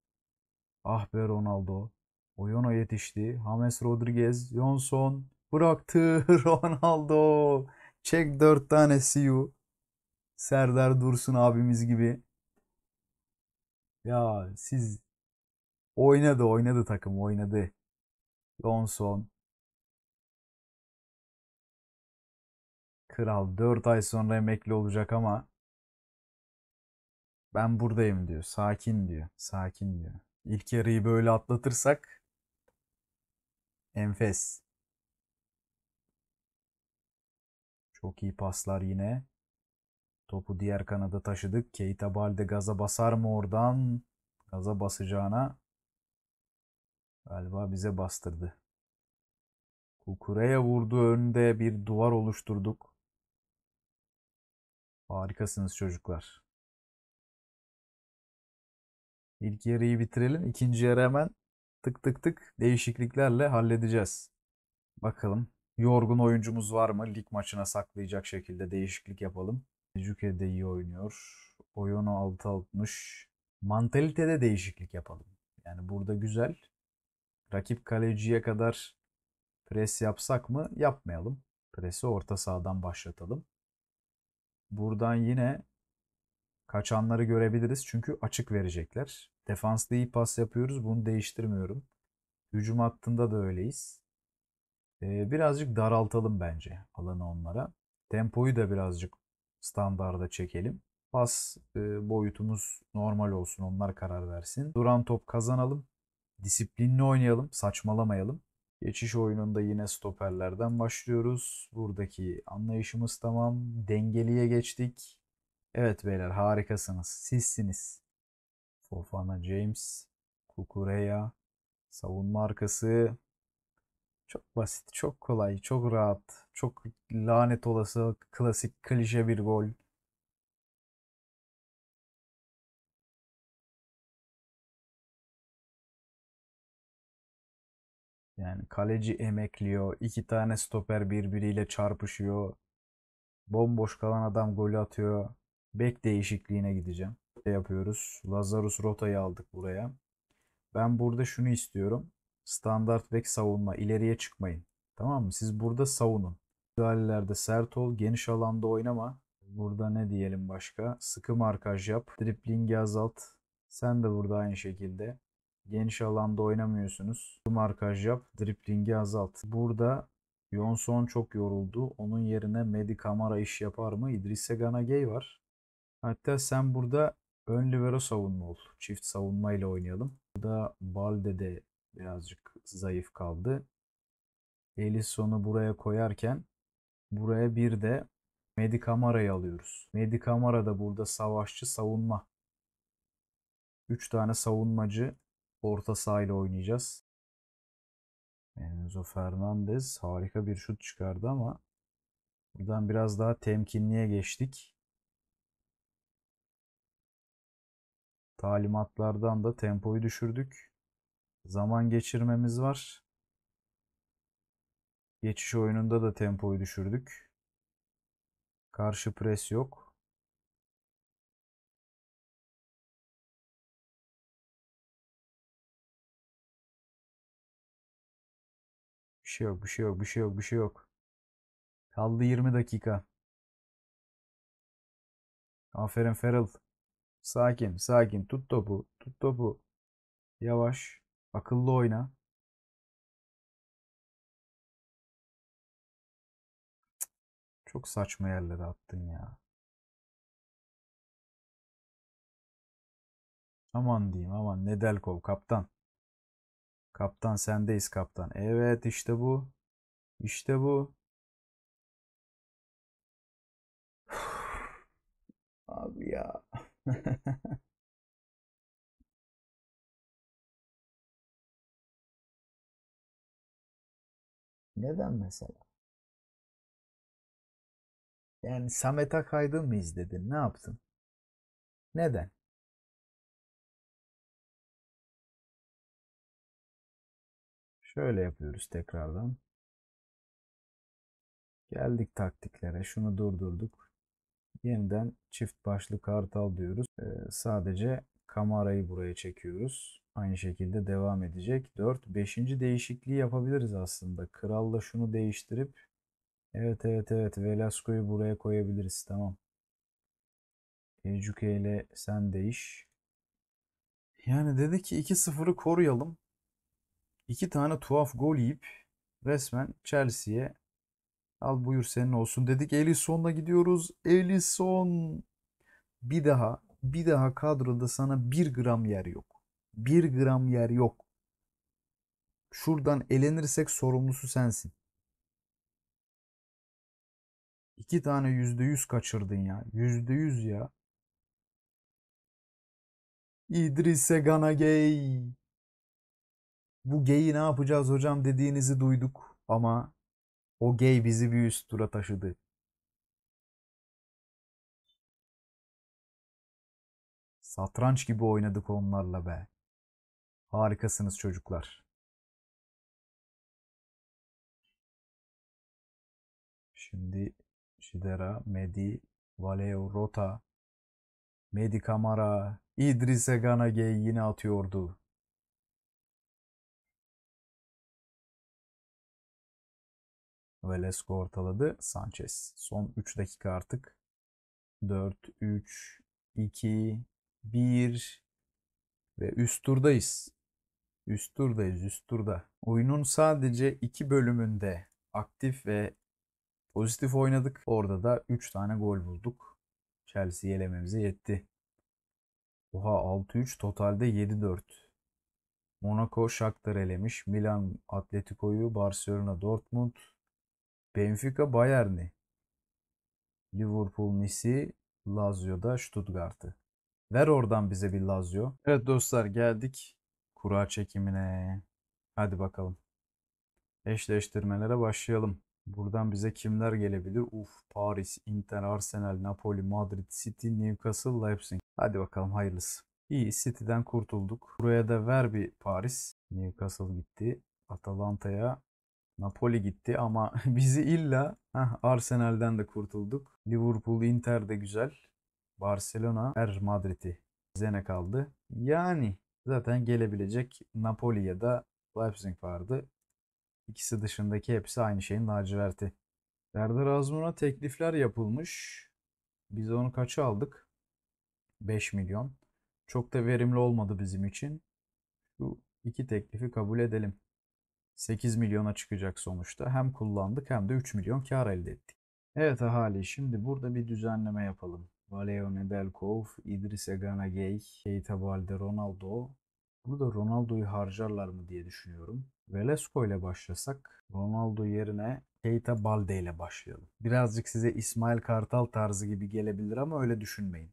Ah be Ronaldo. Oyona yetişti. Hames Rodriguez, Johnson bıraktı. Ronaldo. Çek dört tane CU. Serdar Dursun abimiz gibi. Ya siz oynadı oynadı takım oynadı. Lonson. Kral 4 ay sonra emekli olacak ama ben buradayım diyor. Sakin diyor. Sakin diyor. İlk yarıyı böyle atlatırsak enfes. Çok iyi paslar yine. Topu diğer kanada taşıdık. Keita Balde gaza basar mı oradan? Gaza basacağına galiba bize bastırdı. Kukure'ye vurdu önde bir duvar oluşturduk. Harikasınız çocuklar. İlk yarıyı bitirelim. İkinci yarı hemen tık tık tık değişikliklerle halledeceğiz. Bakalım yorgun oyuncumuz var mı? Lig maçına saklayacak şekilde değişiklik yapalım. Dijuke de iyi oynuyor. Oyunu 6.60. Mantalitede değişiklik yapalım. Yani burada güzel. Rakip kaleciye kadar pres yapsak mı? Yapmayalım. Presi orta sahadan başlatalım. Buradan yine kaçanları görebiliriz çünkü açık verecekler. Defansta iyi pas yapıyoruz bunu değiştirmiyorum. Hücum hattında da öyleyiz. Ee, birazcık daraltalım bence alanı onlara. Tempoyu da birazcık standarda çekelim. Pas e, boyutumuz normal olsun onlar karar versin. Duran top kazanalım. Disiplinli oynayalım, saçmalamayalım. Geçiş oyununda yine stoperlerden başlıyoruz. Buradaki anlayışımız tamam. Dengeliye geçtik. Evet beyler harikasınız. Sizsiniz. Fofana James, Kukureya, savunma arkası çok basit, çok kolay, çok rahat, çok lanet olası klasik klişe bir gol. Yani kaleci emekliyor. iki tane stoper birbiriyle çarpışıyor. Bomboş kalan adam golü atıyor. Bek değişikliğine gideceğim. Ne şey yapıyoruz? Lazarus Rota'yı aldık buraya. Ben burada şunu istiyorum. Standart bek savunma. ileriye çıkmayın. Tamam mı? Siz burada savunun. Müdahalelerde sert ol. Geniş alanda oynama. Burada ne diyelim başka? Sıkı markaj yap. Driplingi azalt. Sen de burada aynı şekilde. Geniş alanda oynamıyorsunuz. Sıkı markaj yap. Driplingi azalt. Burada Yonson çok yoruldu. Onun yerine Medi Kamara iş yapar mı? İdrisse Ganagey var. Hatta sen burada ön libero savunma ol. Çift savunmayla oynayalım. Burada Balde de birazcık zayıf kaldı. Elison'u buraya koyarken buraya bir de Medikamara'yı alıyoruz. Medikamara da burada savaşçı savunma. 3 tane savunmacı orta sahayla oynayacağız. Enzo Fernandez harika bir şut çıkardı ama buradan biraz daha temkinliye geçtik. Talimatlardan da tempoyu düşürdük. Zaman geçirmemiz var. Geçiş oyununda da tempoyu düşürdük. Karşı pres yok. Bir şey yok, bir şey yok, bir şey yok, bir şey yok. Kaldı 20 dakika. Aferin Feral. Sakin, sakin. Tut topu, tut topu. Yavaş. Akıllı oyna. Çok saçma yerlere attın ya. Aman diyeyim aman Nedelkov kaptan. Kaptan sendeyiz kaptan. Evet işte bu. İşte bu. Abi ya. Neden mesela? Yani Samet Akaydın mı izledin? Ne yaptın? Neden? Şöyle yapıyoruz tekrardan. Geldik taktiklere. Şunu durdurduk. Yeniden çift başlı kartal diyoruz. Ee, sadece kamerayı buraya çekiyoruz aynı şekilde devam edecek. 4. Beşinci değişikliği yapabiliriz aslında. Kralla şunu değiştirip evet evet evet Velasco'yu buraya koyabiliriz. Tamam. Ejuke ile sen değiş. Yani dedi ki 2-0'ı koruyalım. İki tane tuhaf gol yiyip resmen Chelsea'ye al buyur senin olsun dedik. Elison'la gidiyoruz. Elison bir daha bir daha kadroda sana bir gram yer yok bir gram yer yok. Şuradan elenirsek sorumlusu sensin. İki tane yüzde yüz kaçırdın ya. Yüzde yüz ya. İdris'e gana gay. Bu geyi ne yapacağız hocam dediğinizi duyduk ama o gay bizi bir üst tura taşıdı. Satranç gibi oynadık onlarla be. Harikasınız çocuklar. Şimdi Şidera, Medi, Valeo, Rota, Medi Kamara, İdris Eganage yine atıyordu. Velasco ortaladı. Sanchez. Son 3 dakika artık. 4, 3, 2, 1 ve üst turdayız. Üst turdayız üst turda. Oyunun sadece iki bölümünde aktif ve pozitif oynadık. Orada da 3 tane gol bulduk. Chelsea'yi elememize yetti. Oha 6-3 totalde 7-4. Monaco Shakhtar elemiş. Milan Atletico'yu, Barcelona Dortmund, Benfica Bayern'i. Liverpool Nice'i, Lazio'da Stuttgart'ı. Ver oradan bize bir Lazio. Evet dostlar geldik Kura çekimine. Hadi bakalım. Eşleştirmelere başlayalım. Buradan bize kimler gelebilir? Uf, Paris, Inter, Arsenal, Napoli, Madrid, City, Newcastle, Leipzig. Hadi bakalım hayırlısı. İyi City'den kurtulduk. Buraya da ver bir Paris. Newcastle gitti. Atalanta'ya Napoli gitti ama bizi illa heh, Arsenal'den de kurtulduk. Liverpool, Inter de güzel. Barcelona, Er Madrid'i bize ne kaldı? Yani zaten gelebilecek Napoli ya da Leipzig vardı. İkisi dışındaki hepsi aynı şeyin laciverti. Serdar Azmun'a teklifler yapılmış. Biz onu kaça aldık? 5 milyon. Çok da verimli olmadı bizim için. Şu iki teklifi kabul edelim. 8 milyona çıkacak sonuçta. Hem kullandık hem de 3 milyon kar elde ettik. Evet ahali şimdi burada bir düzenleme yapalım. Valeo Nedelkov, İdris Egana Gey, Keita Valderronaldo. Bunu da Ronaldo'yu harcarlar mı diye düşünüyorum. Velasco ile başlasak Ronaldo yerine Keita Balde ile başlayalım. Birazcık size İsmail Kartal tarzı gibi gelebilir ama öyle düşünmeyin.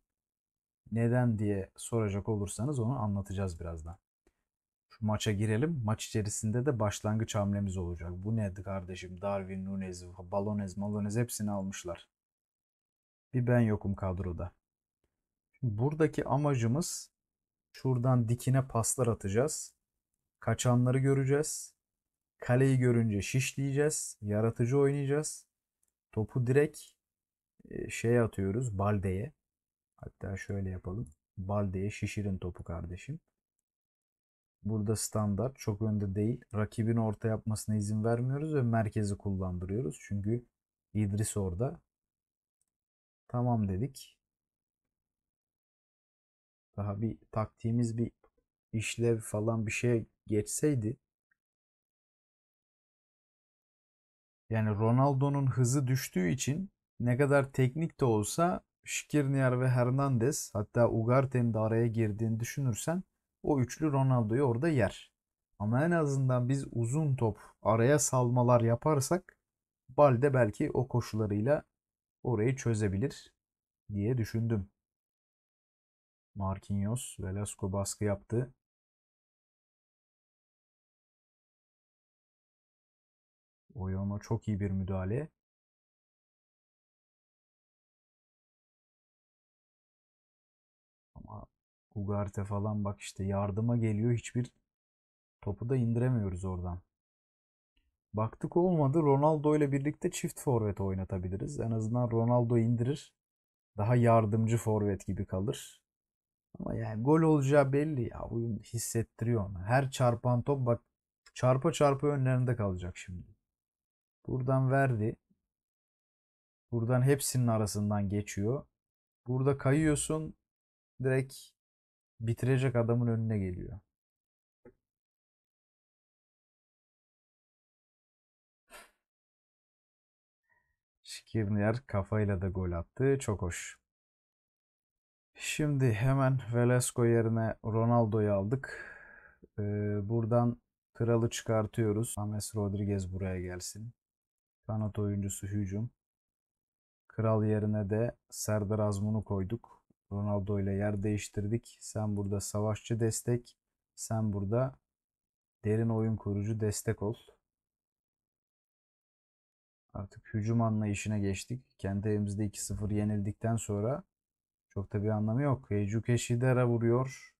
Neden diye soracak olursanız onu anlatacağız birazdan. Şu maça girelim. Maç içerisinde de başlangıç hamlemiz olacak. Bu ne kardeşim? Darwin, Nunez, Balonez, Malonez hepsini almışlar. Bir ben yokum kadroda. Şimdi buradaki amacımız şuradan dikine paslar atacağız. Kaçanları göreceğiz. Kaleyi görünce şişleyeceğiz. Yaratıcı oynayacağız. Topu direkt şey atıyoruz baldeye. Hatta şöyle yapalım. Baldeye şişirin topu kardeşim. Burada standart çok önde değil. Rakibin orta yapmasına izin vermiyoruz ve merkezi kullandırıyoruz. Çünkü İdris orada. Tamam dedik. Daha bir taktiğimiz bir işlev falan bir şeye geçseydi. Yani Ronaldo'nun hızı düştüğü için ne kadar teknik de olsa Şikirniyar ve Hernandez hatta Ugarte'nin de araya girdiğini düşünürsen o üçlü Ronaldo'yu orada yer. Ama en azından biz uzun top araya salmalar yaparsak Balde belki o koşularıyla orayı çözebilir diye düşündüm. Marquinhos, Velasco baskı yaptı. Oyama çok iyi bir müdahale. Ama Ugarte falan bak işte yardıma geliyor. Hiçbir topu da indiremiyoruz oradan. Baktık olmadı. Ronaldo ile birlikte çift forvet oynatabiliriz. En azından Ronaldo indirir. Daha yardımcı forvet gibi kalır. Ama yani gol olacağı belli ya. Oyun hissettiriyor onu. Her çarpan top bak çarpa çarpa önlerinde kalacak şimdi. Buradan verdi. Buradan hepsinin arasından geçiyor. Burada kayıyorsun. Direkt bitirecek adamın önüne geliyor. Kirnier kafayla da gol attı. Çok hoş. Şimdi hemen Velasco yerine Ronaldo'yu aldık. Ee, buradan kralı çıkartıyoruz. James Rodriguez buraya gelsin. Kanat oyuncusu hücum. Kral yerine de Serdar Azmun'u koyduk. Ronaldo ile yer değiştirdik. Sen burada savaşçı destek. Sen burada derin oyun kurucu destek ol. Artık hücum anlayışına geçtik. Kendi evimizde 2-0 yenildikten sonra çok da bir anlamı yok. Ejuke Shidera vuruyor.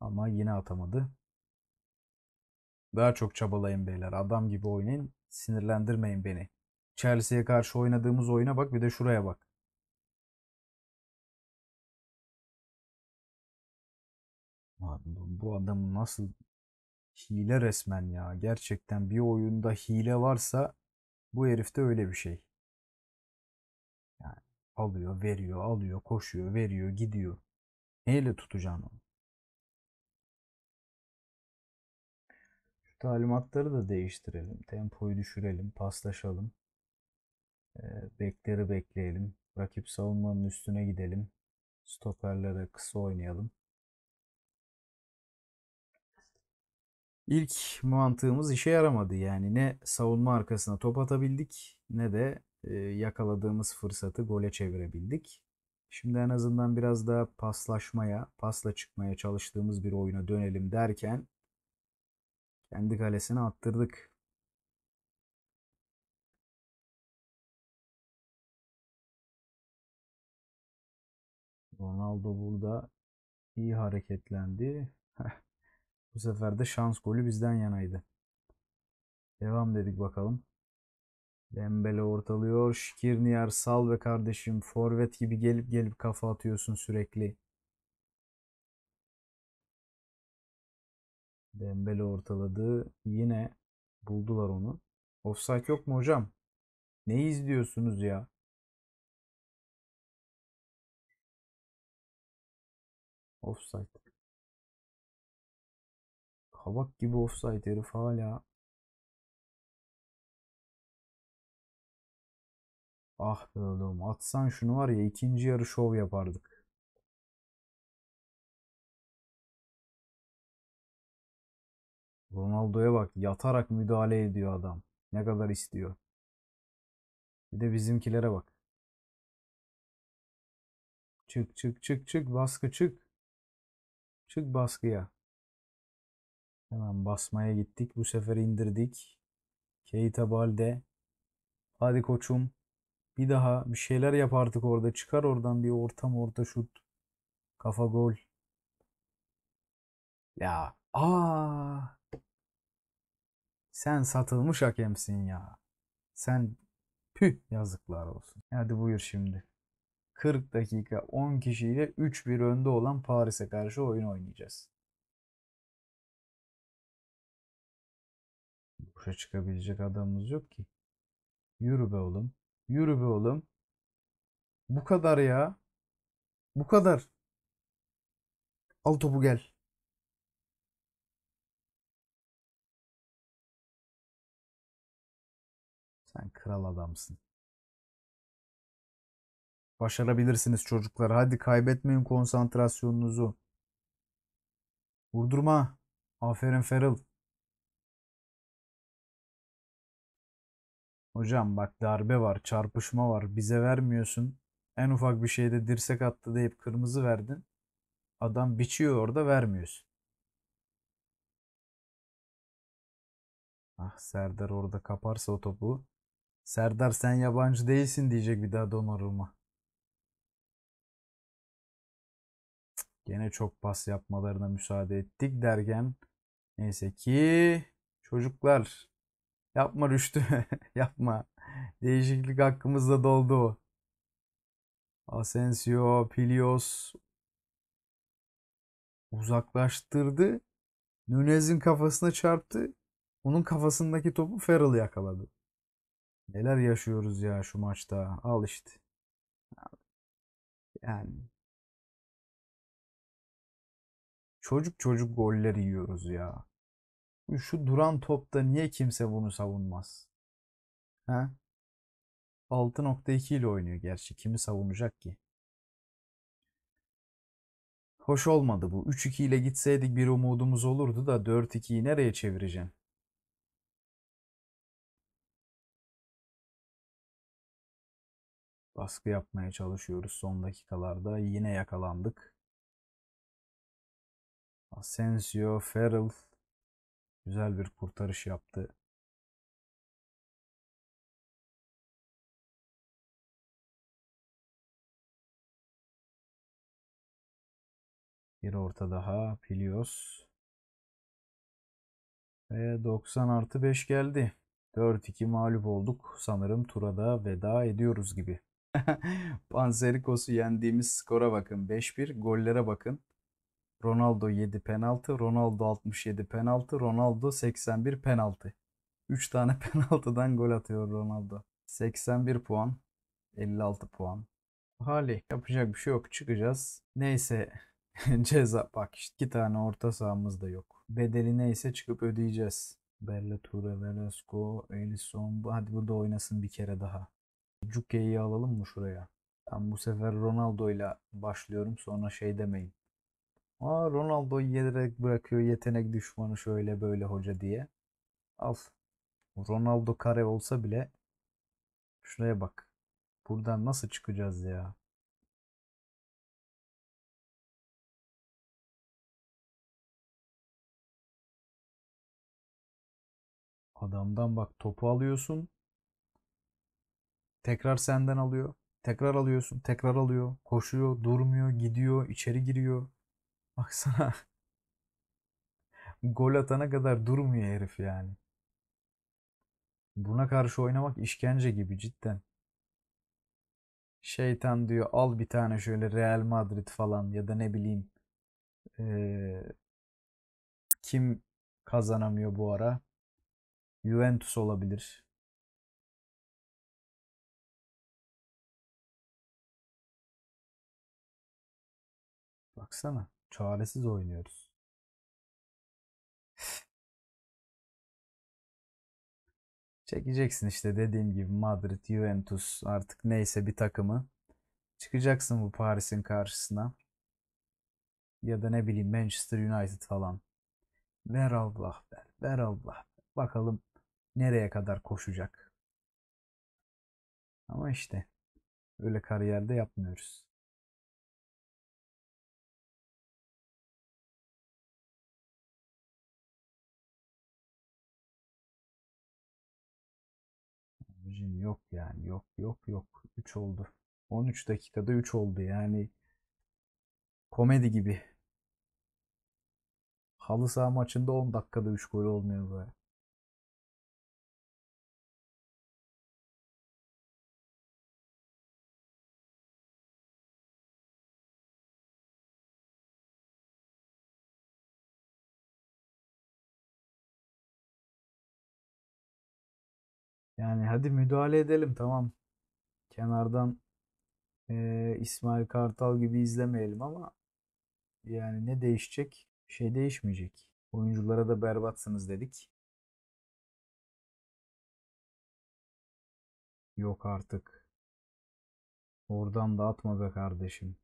Ama yine atamadı. Daha çok çabalayın beyler. Adam gibi oynayın. Sinirlendirmeyin beni. Chelsea'ye karşı oynadığımız oyuna bak bir de şuraya bak. Abi bu adamı nasıl hile resmen ya. Gerçekten bir oyunda hile varsa bu de öyle bir şey. Yani alıyor, veriyor, alıyor, koşuyor, veriyor, gidiyor. Neyle tutacaksın onu? Şu talimatları da değiştirelim. Tempoyu düşürelim, paslaşalım. Ee, bekleri bekleyelim. Rakip savunmanın üstüne gidelim. Stoperlere kısa oynayalım. İlk mantığımız işe yaramadı. Yani ne savunma arkasına top atabildik ne de e, yakaladığımız fırsatı gole çevirebildik. Şimdi en azından biraz daha paslaşmaya, pasla çıkmaya çalıştığımız bir oyuna dönelim derken kendi kalesine attırdık. Ronaldo burada iyi hareketlendi. Bu sefer de şans golü bizden yanaydı. Devam dedik bakalım. Dembele ortalıyor. Şikirniyar sal ve kardeşim. Forvet gibi gelip gelip kafa atıyorsun sürekli. Dembele ortaladı. Yine buldular onu. Offside yok mu hocam? Ne izliyorsunuz ya? Offside. Kabak gibi offside herif hala. Ah be oğlum atsan şunu var ya ikinci yarı şov yapardık. Ronaldo'ya bak yatarak müdahale ediyor adam. Ne kadar istiyor. Bir de bizimkilere bak. Çık çık çık çık baskı çık. Çık baskıya. Hemen basmaya gittik. Bu sefer indirdik. Keita Balde. Hadi koçum. Bir daha bir şeyler yap artık orada. Çıkar oradan bir ortam orta şut. Kafa gol. Ya. Aa. Sen satılmış hakemsin ya. Sen püh yazıklar olsun. Hadi buyur şimdi. 40 dakika 10 kişiyle 3-1 önde olan Paris'e karşı oyun oynayacağız. başka çıkabilecek adamımız yok ki. Yürü be oğlum. Yürü be oğlum. Bu kadar ya. Bu kadar. Al topu gel. Sen kral adamsın. Başarabilirsiniz çocuklar. Hadi kaybetmeyin konsantrasyonunuzu. Vurdurma. Aferin Feril. Hocam bak darbe var, çarpışma var, bize vermiyorsun. En ufak bir şeyde dirsek attı deyip kırmızı verdin. Adam biçiyor orada vermiyorsun. Ah Serdar orada kaparsa o topu. Serdar sen yabancı değilsin diyecek bir daha Donarılma. Gene çok pas yapmalarına müsaade ettik derken neyse ki çocuklar Yapma Rüştü. Yapma. Değişiklik hakkımızda doldu. Asensio, Pilios uzaklaştırdı. Nunez'in kafasına çarptı. Onun kafasındaki topu Ferrell yakaladı. Neler yaşıyoruz ya şu maçta. Al işte. Yani çocuk çocuk goller yiyoruz ya. Şu duran topta niye kimse bunu savunmaz? He? 6.2 ile oynuyor gerçi. Kimi savunacak ki? Hoş olmadı bu. 3-2 ile gitseydik bir umudumuz olurdu da 4-2'yi nereye çevireceğim? Baskı yapmaya çalışıyoruz son dakikalarda. Yine yakalandık. Asensio, Ferrell, Güzel bir kurtarış yaptı. Bir orta daha. Pilios. Ve 90 artı 5 geldi. 4-2 mağlup olduk. Sanırım turada veda ediyoruz gibi. Panzerikos'u yendiğimiz skora bakın. 5-1 gollere bakın. Ronaldo 7 penaltı, Ronaldo 67 penaltı, Ronaldo 81 penaltı. 3 tane penaltıdan gol atıyor Ronaldo. 81 puan, 56 puan. Hali yapacak bir şey yok çıkacağız. Neyse ceza bak işte 2 tane orta sahamız da yok. Bedeli neyse çıkıp ödeyeceğiz. Berlature, Velasco, Elison. Hadi bu da oynasın bir kere daha. Cuke'yi alalım mı şuraya? Ben bu sefer Ronaldo ile başlıyorum sonra şey demeyin. Aa Ronaldo yedirerek bırakıyor yetenek düşmanı şöyle böyle hoca diye. Al. Ronaldo kare olsa bile şuraya bak. Buradan nasıl çıkacağız ya? Adamdan bak topu alıyorsun. Tekrar senden alıyor. Tekrar alıyorsun. Tekrar alıyor. Koşuyor, durmuyor, gidiyor, içeri giriyor. Baksana. Gol atana kadar durmuyor herif yani. Buna karşı oynamak işkence gibi cidden. Şeytan diyor al bir tane şöyle Real Madrid falan ya da ne bileyim ee, kim kazanamıyor bu ara? Juventus olabilir. Baksana. Çaresiz oynuyoruz. Çekeceksin işte dediğim gibi Madrid, Juventus artık neyse bir takımı. Çıkacaksın bu Paris'in karşısına. Ya da ne bileyim Manchester United falan. Ver Allah ver, ver Allah. Bakalım nereye kadar koşacak. Ama işte öyle kariyerde yapmıyoruz. Yok yani yok yok yok. 3 oldu. 13 dakikada 3 oldu yani. Komedi gibi. Halı saha maçında 10 dakikada 3 gol olmuyor böyle. Yani hadi müdahale edelim tamam. Kenardan e, İsmail Kartal gibi izlemeyelim ama yani ne değişecek? şey değişmeyecek. Oyunculara da berbatsınız dedik. Yok artık. Oradan da atma be kardeşim.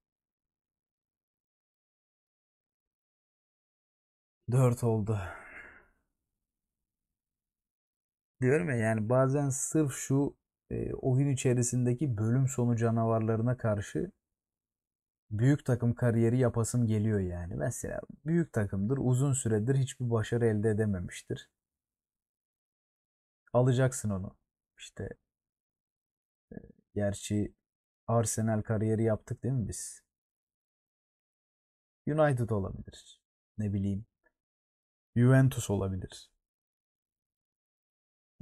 4 oldu. Diyorum ya yani bazen sırf şu e, o içerisindeki bölüm sonu canavarlarına karşı büyük takım kariyeri yapasım geliyor yani. Mesela büyük takımdır uzun süredir hiçbir başarı elde edememiştir. Alacaksın onu. İşte e, gerçi Arsenal kariyeri yaptık değil mi biz? United olabilir. Ne bileyim. Juventus olabilir.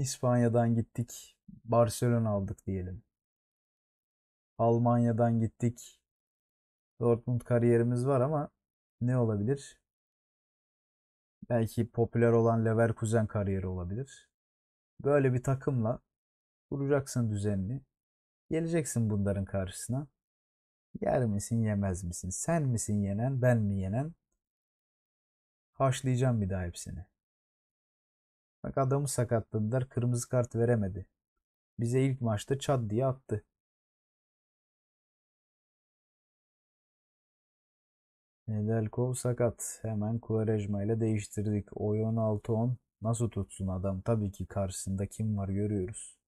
İspanya'dan gittik, Barcelona aldık diyelim. Almanya'dan gittik. Dortmund kariyerimiz var ama ne olabilir? Belki popüler olan Leverkusen kariyeri olabilir. Böyle bir takımla kuracaksın düzenini. Geleceksin bunların karşısına. Yer misin yemez misin? Sen misin yenen ben mi yenen? Haşlayacağım bir daha hepsini. Bak adamı sakatladılar. Kırmızı kart veremedi. Bize ilk maçta çat diye attı. Nedelkov sakat. Hemen Kuvarejma ile değiştirdik. Oy 16-10. Nasıl tutsun adam? Tabii ki karşısında kim var görüyoruz.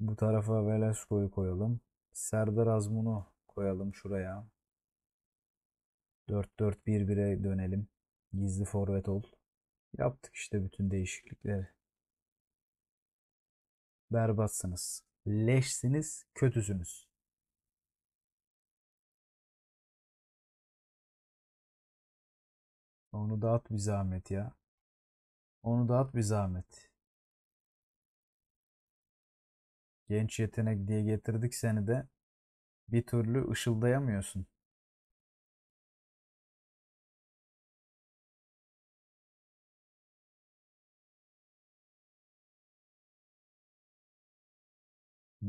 Bu tarafa Velasco'yu koyalım. Serdar Azmun'u koyalım şuraya. 4-4-1-1'e dönelim. Gizli forvet ol. Yaptık işte bütün değişiklikleri. Berbatsınız. Leşsiniz, kötüsünüz. Onu dağıt bir zahmet ya. Onu dağıt bir zahmet. Genç yetenek diye getirdik seni de bir türlü ışıldayamıyorsun.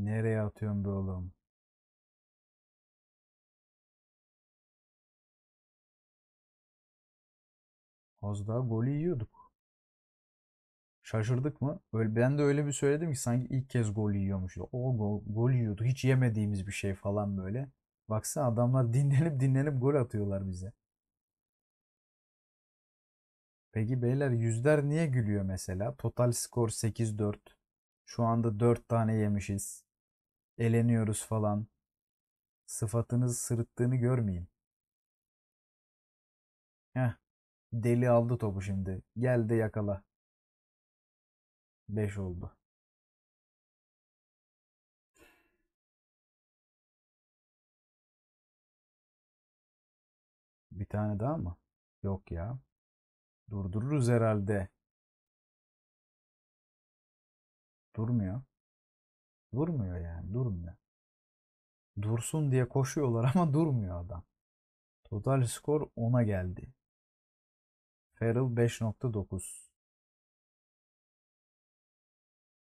Nereye atıyorsun be oğlum? Az daha golü yiyorduk. Şaşırdık mı? Öyle, ben de öyle bir söyledim ki sanki ilk kez gol yiyormuş. O gol, gol yiyordu. Hiç yemediğimiz bir şey falan böyle. Baksana adamlar dinlenip dinlenip gol atıyorlar bize. Peki beyler yüzler niye gülüyor mesela? Total skor 8-4. Şu anda 4 tane yemişiz eleniyoruz falan. Sıfatınız sırıttığını görmeyeyim. Heh, deli aldı topu şimdi. Gel de yakala. 5 oldu. Bir tane daha mı? Yok ya. Durdururuz herhalde. Durmuyor. Durmuyor yani durmuyor. Dursun diye koşuyorlar ama durmuyor adam. Total skor 10'a geldi. Farrell 5.9.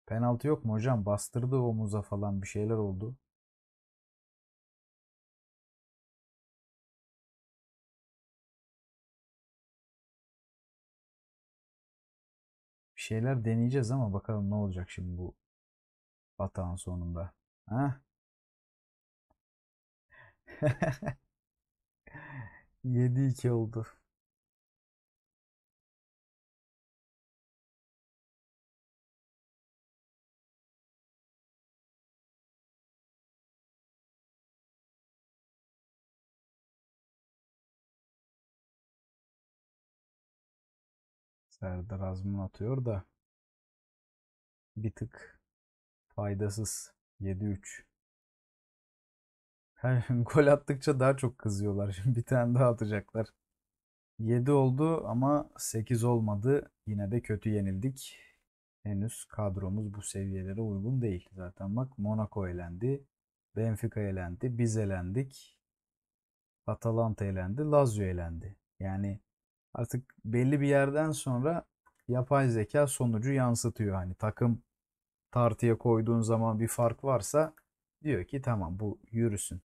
Penaltı yok mu hocam? Bastırdı omuza falan bir şeyler oldu. şeyler deneyeceğiz ama bakalım ne olacak şimdi bu Batağın sonunda. Ha? Yedi iki oldu. Serdar Azmun atıyor da bir tık Faydasız. 7-3. Her gol attıkça daha çok kızıyorlar. Şimdi bir tane daha atacaklar. 7 oldu ama 8 olmadı. Yine de kötü yenildik. Henüz kadromuz bu seviyelere uygun değil. Zaten bak Monaco elendi. Benfica elendi. Biz elendik. Atalanta elendi. Lazio elendi. Yani artık belli bir yerden sonra yapay zeka sonucu yansıtıyor. Hani takım tartıya koyduğun zaman bir fark varsa diyor ki tamam bu yürüsün.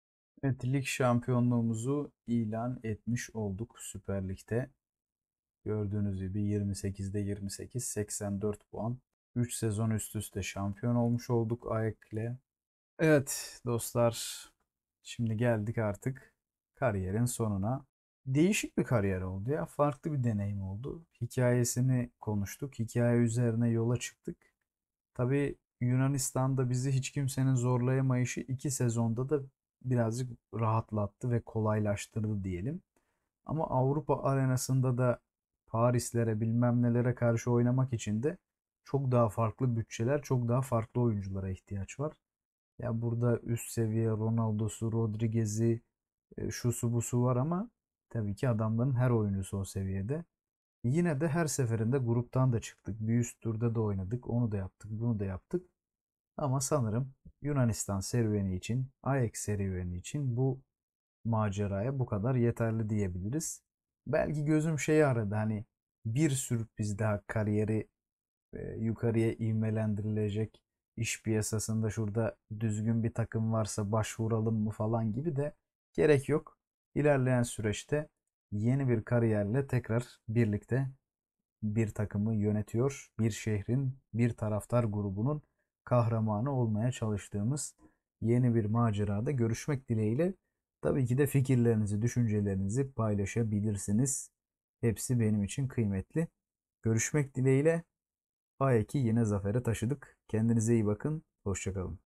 Evet lig şampiyonluğumuzu ilan etmiş olduk Süper Lig'de. Gördüğünüz gibi 28'de 28 84 puan. 3 sezon üst üste şampiyon olmuş olduk Ayek'le. Evet dostlar şimdi geldik artık kariyerin sonuna. Değişik bir kariyer oldu ya. Farklı bir deneyim oldu. Hikayesini konuştuk. Hikaye üzerine yola çıktık. Tabi Yunanistan'da bizi hiç kimsenin zorlayamayışı iki sezonda da birazcık rahatlattı ve kolaylaştırdı diyelim. Ama Avrupa arenasında da Parislere bilmem nelere karşı oynamak için de çok daha farklı bütçeler, çok daha farklı oyunculara ihtiyaç var. Ya burada üst seviye Ronaldo'su, Rodriguez'i, e, şusu busu var ama tabii ki adamların her oyuncusu o seviyede. Yine de her seferinde gruptan da çıktık. Bir üst turda da oynadık. Onu da yaptık, bunu da yaptık. Ama sanırım Yunanistan serüveni için, Ajax serüveni için bu maceraya bu kadar yeterli diyebiliriz. Belki gözüm şeyi aradı hani bir sürpriz daha kariyeri e, yukarıya ivmelendirilecek iş piyasasında şurada düzgün bir takım varsa başvuralım mı falan gibi de gerek yok. İlerleyen süreçte yeni bir kariyerle tekrar birlikte bir takımı yönetiyor. Bir şehrin, bir taraftar grubunun kahramanı olmaya çalıştığımız yeni bir macerada görüşmek dileğiyle. Tabii ki de fikirlerinizi, düşüncelerinizi paylaşabilirsiniz. Hepsi benim için kıymetli. Görüşmek dileğiyle. A2 yine zafere taşıdık. Kendinize iyi bakın. Hoşçakalın.